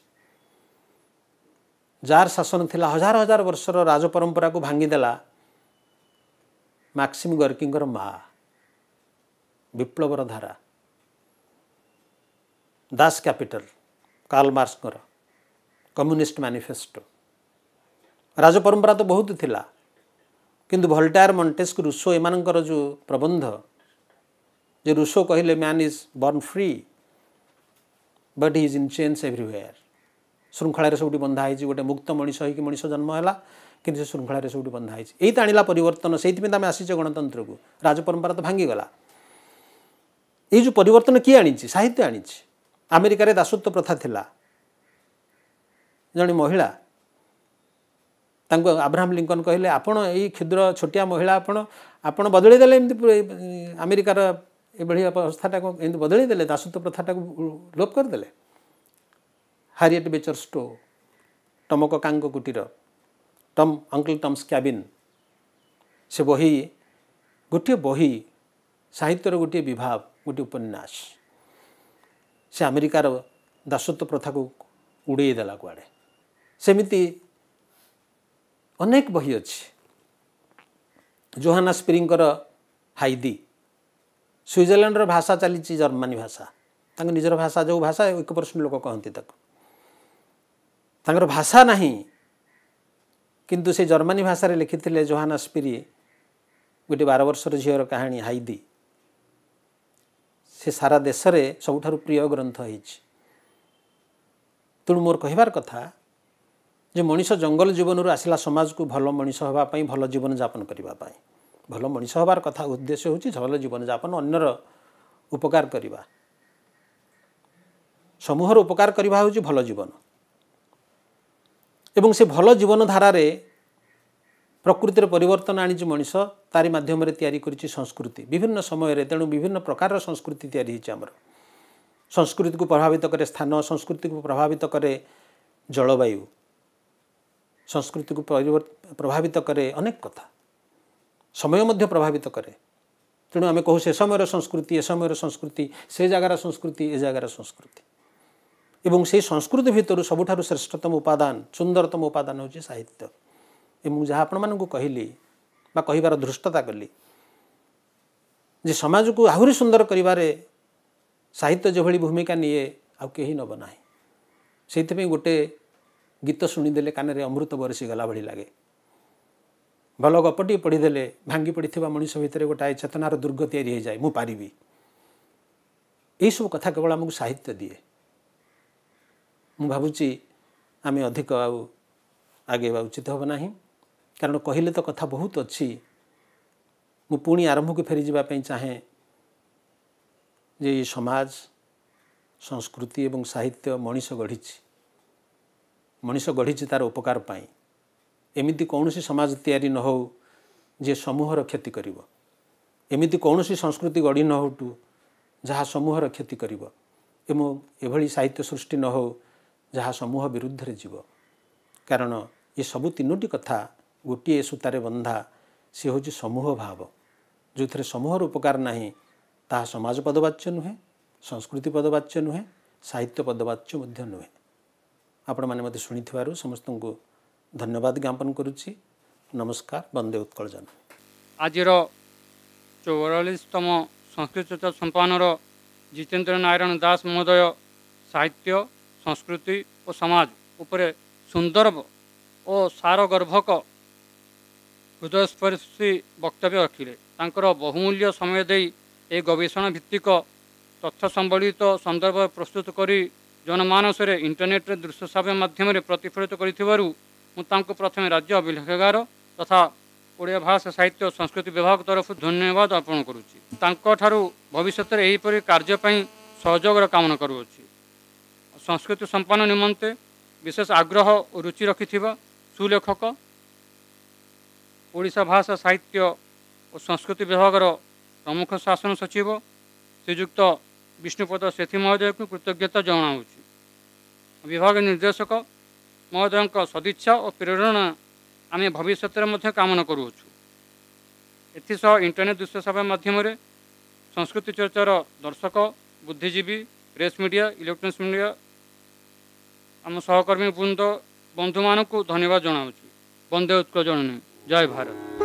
Speaker 4: ଯାହାର ଶାସନ ଥିଲା ହଜାର ହଜାର ବର୍ଷର ରାଜପରମ୍ପରାକୁ ଭାଙ୍ଗିଦେଲା ମାକ୍ସିମ ଗର୍କିଙ୍କର ମା ବିପ୍ଲବର ଧାରା ଦାସ କ୍ୟାପିଟାଲ କାର୍ଲ ମାର୍କସଙ୍କର କମ୍ୟୁନିଷ୍ଟ ମ୍ୟାନିଫେଷ୍ଟୋ ରାଜପରମ୍ପରା ତ ବହୁତ ଥିଲା କିନ୍ତୁ ଭଲଟାୟାର ମଣ୍ଟେସ୍କ ରୁଷୋ ଏମାନଙ୍କର ଯେଉଁ ପ୍ରବନ୍ଧ যে Rousseau kahile man is born free, but he is in chains everywhere. ଶୃଙ୍ଖଳାରେ ସବୁଠି ବନ୍ଧା ହେଇଛି ଗୋଟେ ମୁକ୍ତ ମଣିଷ ହେଇକି ମଣିଷ ଜନ୍ମ ହେଲା କିନ୍ତୁ ସେ ଶୃଙ୍ଖଳାରେ ସବୁଠି ବନ୍ଧା ହେଇଛି ଏଇ ତ ଆଣିଲା ପରିବର୍ତ୍ତନ ସେଇଥିପାଇଁ ତ ଆମେ ଆସିଛେ ଗଣତନ୍ତ୍ରକୁ ରାଜପରମ୍ପରା ତ ଭାଙ୍ଗିଗଲା ଏଇ ଯେଉଁ ପରିବର୍ତ୍ତନ କିଏ ଆଣିଛି ସାହିତ୍ୟ ଆଣିଛି ଆମେରିକାରେ ଦାସତ୍ୱ ପ୍ରଥା ଥିଲା ଜଣେ ମହିଳା ତାଙ୍କୁ ଆବ୍ରାହମ ଲିଙ୍କନ କହିଲେ ଆପଣ ଏଇ କ୍ଷୁଦ୍ର ଛୋଟିଆ ମହିଳା ଆପଣ ଆପଣ ବଦଳେଇ ଦେଲେ ଏମିତି ଆମେରିକାର ଏଭଳି ଅବସ୍ଥାଟାକୁ ଏମିତି ବଦଳେଇ ଦେଲେ ଦାସତ୍ୱ ପ୍ରଥାଟାକୁ ଲୋପ କରିଦେଲେ ହାରିଏଟ୍ ବେଚର୍ ଷ୍ଟୋ ଟମକ କାଙ୍ଗ କୁଟୀର ଟମ୍ ଅଙ୍କଲ୍ ଟମ୍ସ କ୍ୟାବିନ୍ ସେ ବହି ଗୋଟିଏ ବହି ସାହିତ୍ୟର ଗୋଟିଏ ବିଭାବ ଗୋଟିଏ ଉପନ୍ୟାସ ସେ ଆମେରିକାର ଦାସତ୍ୱ ପ୍ରଥାକୁ ଉଡ଼େଇ ଦେଲା କୁଆଡ଼େ ସେମିତି ଅନେକ ବହି ଅଛି ଜୋହାନା ସ୍ପିରିଙ୍କର ହାଇଦି स्विजरलान्डर भाषा चाहिँ जर्मा भाषा निजर भाषा जो भाषा एक पर्सेन्ट लोक कहाँ त भाषा नै कति भाषा लेखिले जोहान स्पिरी गटे बार वर्ष र झिरो कहाँ हाइदी से सारा देश देशले सबठ प्रिय ग्रंथ ग्रन्थ मोर त कथा जंगल जीवन जीवनहरू आसला समाज को सम भन्नु मनिसप भल जीवन जापन गर्ने ଭଲ ମଣିଷ ହେବାର କଥା ଉଦ୍ଦେଶ୍ୟ ହେଉଛି ଭଲ ଜୀବନଯାପନ ଅନ୍ୟର ଉପକାର କରିବା ସମୂହର ଉପକାର କରିବା ହେଉଛି ଭଲ ଜୀବନ ଏବଂ ସେ ଭଲ ଜୀବନଧାରାରେ ପ୍ରକୃତିର ପରିବର୍ତ୍ତନ ଆଣିଛି ମଣିଷ ତାରି ମାଧ୍ୟମରେ ତିଆରି କରିଛି ସଂସ୍କୃତି ବିଭିନ୍ନ ସମୟରେ ତେଣୁ ବିଭିନ୍ନ ପ୍ରକାରର ସଂସ୍କୃତି ତିଆରି ହୋଇଛି ଆମର ସଂସ୍କୃତିକୁ ପ୍ରଭାବିତ କରେ ସ୍ଥାନ ସଂସ୍କୃତିକୁ ପ୍ରଭାବିତ କରେ ଜଳବାୟୁ ସଂସ୍କୃତିକୁ ପ୍ରଭାବିତ କରେ ଅନେକ କଥା ସମୟ ମଧ୍ୟ ପ୍ରଭାବିତ କରେ ତେଣୁ ଆମେ କହୁ ସେ ସମୟର ସଂସ୍କୃତି ଏ ସମୟର ସଂସ୍କୃତି ସେ ଜାଗାର ସଂସ୍କୃତି ଏ ଜାଗାର ସଂସ୍କୃତି ଏବଂ ସେହି ସଂସ୍କୃତି ଭିତରୁ ସବୁଠାରୁ ଶ୍ରେଷ୍ଠତମ ଉପାଦାନ ସୁନ୍ଦରତମ ଉପାଦାନ ହେଉଛି ସାହିତ୍ୟ ଏବଂ ଯାହା ଆପଣମାନଙ୍କୁ କହିଲି ବା କହିବାର ଧୃଷ୍ଟତା କଲି ଯେ ସମାଜକୁ ଆହୁରି ସୁନ୍ଦର କରିବାରେ ସାହିତ୍ୟ ଯେଭଳି ଭୂମିକା ନିଏ ଆଉ କେହି ନେବ ନାହିଁ ସେଇଥିପାଇଁ ଗୋଟେ ଗୀତ ଶୁଣିଦେଲେ କାନରେ ଅମୃତ ବରଷି ଗଲା ଭଳି ଲାଗେ ଭଲ ଗପଟି ପଢ଼ିଦେଲେ ଭାଙ୍ଗି ପଡ଼ିଥିବା ମଣିଷ ଭିତରେ ଗୋଟାଏ ଚେତନାର ଦୁର୍ଗ ତିଆରି ହୋଇଯାଏ ମୁଁ ପାରିବି ଏହିସବୁ କଥା କେବଳ ଆମକୁ ସାହିତ୍ୟ ଦିଏ ମୁଁ ଭାବୁଛି ଆମେ ଅଧିକ ଆଉ ଆଗେଇବା ଉଚିତ ହେବ ନାହିଁ କାରଣ କହିଲେ ତ କଥା ବହୁତ ଅଛି ମୁଁ ପୁଣି ଆରମ୍ଭକୁ ଫେରିଯିବା ପାଇଁ ଚାହେଁ ଯେ ଏ ସମାଜ ସଂସ୍କୃତି ଏବଂ ସାହିତ୍ୟ ମଣିଷ ଗଢ଼ିଛି ମଣିଷ ଗଢ଼ିଛି ତା'ର ଉପକାର ପାଇଁ ଏମିତି କୌଣସି ସମାଜ ତିଆରି ନ ହେଉ ଯିଏ ସମୂହର କ୍ଷତି କରିବ ଏମିତି କୌଣସି ସଂସ୍କୃତି ଗଢ଼ି ନ ହେଉଠୁ ଯାହା ସମୂହର କ୍ଷତି କରିବ ଏବଂ ଏଭଳି ସାହିତ୍ୟ ସୃଷ୍ଟି ନ ହେଉ ଯାହା ସମୂହ ବିରୁଦ୍ଧରେ ଯିବ କାରଣ ଏ ସବୁ ତିନୋଟି କଥା ଗୋଟିଏ ସୂତାରେ ବନ୍ଧା ସେ ହେଉଛି ସମୂହ ଭାବ ଯେଉଁଥିରେ ସମୂହର ଉପକାର ନାହିଁ ତାହା ସମାଜ ପଦବାଚ୍ୟ ନୁହେଁ ସଂସ୍କୃତି ପଦବାଚ୍ୟ ନୁହେଁ ସାହିତ୍ୟ ପଦବାଚ୍ୟ ମଧ୍ୟ ନୁହେଁ ଆପଣମାନେ ମୋତେ ଶୁଣିଥିବାରୁ ସମସ୍ତଙ୍କୁ ଧନ୍ୟବାଦ ଜ୍ଞାପନ କରୁଛି ନମସ୍କାର ବନ୍ଦେ ଉତ୍କଳ ଜନ
Speaker 1: ଆଜିର ଚଉରାଳିଶତମ ସଂସ୍କୃତି ସମ୍ପାଦନର ଜିତେନ୍ଦ୍ର ନାରାୟଣ ଦାସ ମହୋଦୟ ସାହିତ୍ୟ ସଂସ୍କୃତି ଓ ସମାଜ ଉପରେ ସୁନ୍ଦର ଓ ସାର ଗର୍ଭକ ହୃଦୟସ୍ପର୍ଶୀ ବକ୍ତବ୍ୟ ରଖିଲେ ତାଙ୍କର ବହୁମୂଲ୍ୟ ସମୟ ଦେଇ ଏ ଗବେଷଣା ଭିତ୍ତିକ ତଥ୍ୟ ସମ୍ବଳିତ ସନ୍ଦର୍ଭ ପ୍ରସ୍ତୁତ କରି ଜନମାନସରେ ଇଣ୍ଟରନେଟ୍ରେ ଦୃଶ୍ୟ ସାବ୍ୟ ମାଧ୍ୟମରେ ପ୍ରତିଫଳିତ କରିଥିବାରୁ ମୁଁ ତାଙ୍କୁ ପ୍ରଥମେ ରାଜ୍ୟ ଅଭିଲେଖାଗାର ତଥା ଓଡ଼ିଆ ଭାଷା ସାହିତ୍ୟ ଓ ସଂସ୍କୃତି ବିଭାଗ ତରଫରୁ ଧନ୍ୟବାଦ ଅର୍ପଣ କରୁଛି ତାଙ୍କଠାରୁ ଭବିଷ୍ୟତରେ ଏହିପରି କାର୍ଯ୍ୟ ପାଇଁ ସହଯୋଗର କାମନା କରୁଅଛି ସଂସ୍କୃତି ସମ୍ପାଦନ ନିମନ୍ତେ ବିଶେଷ ଆଗ୍ରହ ଓ ରୁଚି ରଖିଥିବା ସୁଲେଖକ ଓଡ଼ିଶା ଭାଷା ସାହିତ୍ୟ ଓ ସଂସ୍କୃତି ବିଭାଗର ପ୍ରମୁଖ ଶାସନ ସଚିବ ଶ୍ରୀଯୁକ୍ତ ବିଷ୍ଣୁପଦ ସେଥି ମହୋଦୟକୁ କୃତଜ୍ଞତା ଜଣାଉଛି ବିଭାଗ ନିର୍ଦ୍ଦେଶକ ମହୋଦୟଙ୍କ ସଦିଚ୍ଛା ଓ ପ୍ରେରଣା ଆମେ ଭବିଷ୍ୟତରେ ମଧ୍ୟ କାମନା କରୁଅଛୁ ଏଥିସହ ଇଣ୍ଟରନେଟ୍ ଦୃଶ୍ୟ ସେବା ମାଧ୍ୟମରେ ସଂସ୍କୃତି ଚର୍ଚ୍ଚାର ଦର୍ଶକ ବୁଦ୍ଧିଜୀବୀ ପ୍ରେସ୍ ମିଡ଼ିଆ ଇଲେକ୍ଟ୍ରୋନିକ୍ସ ମିଡ଼ିଆ ଆମ ସହକର୍ମୀ ବୃନ୍ଦ ବନ୍ଧୁମାନଙ୍କୁ ଧନ୍ୟବାଦ ଜଣାଉଛି ବନ୍ଦେ ଉତ୍କଳ ଜଣନୀ ଜୟ ଭାରତ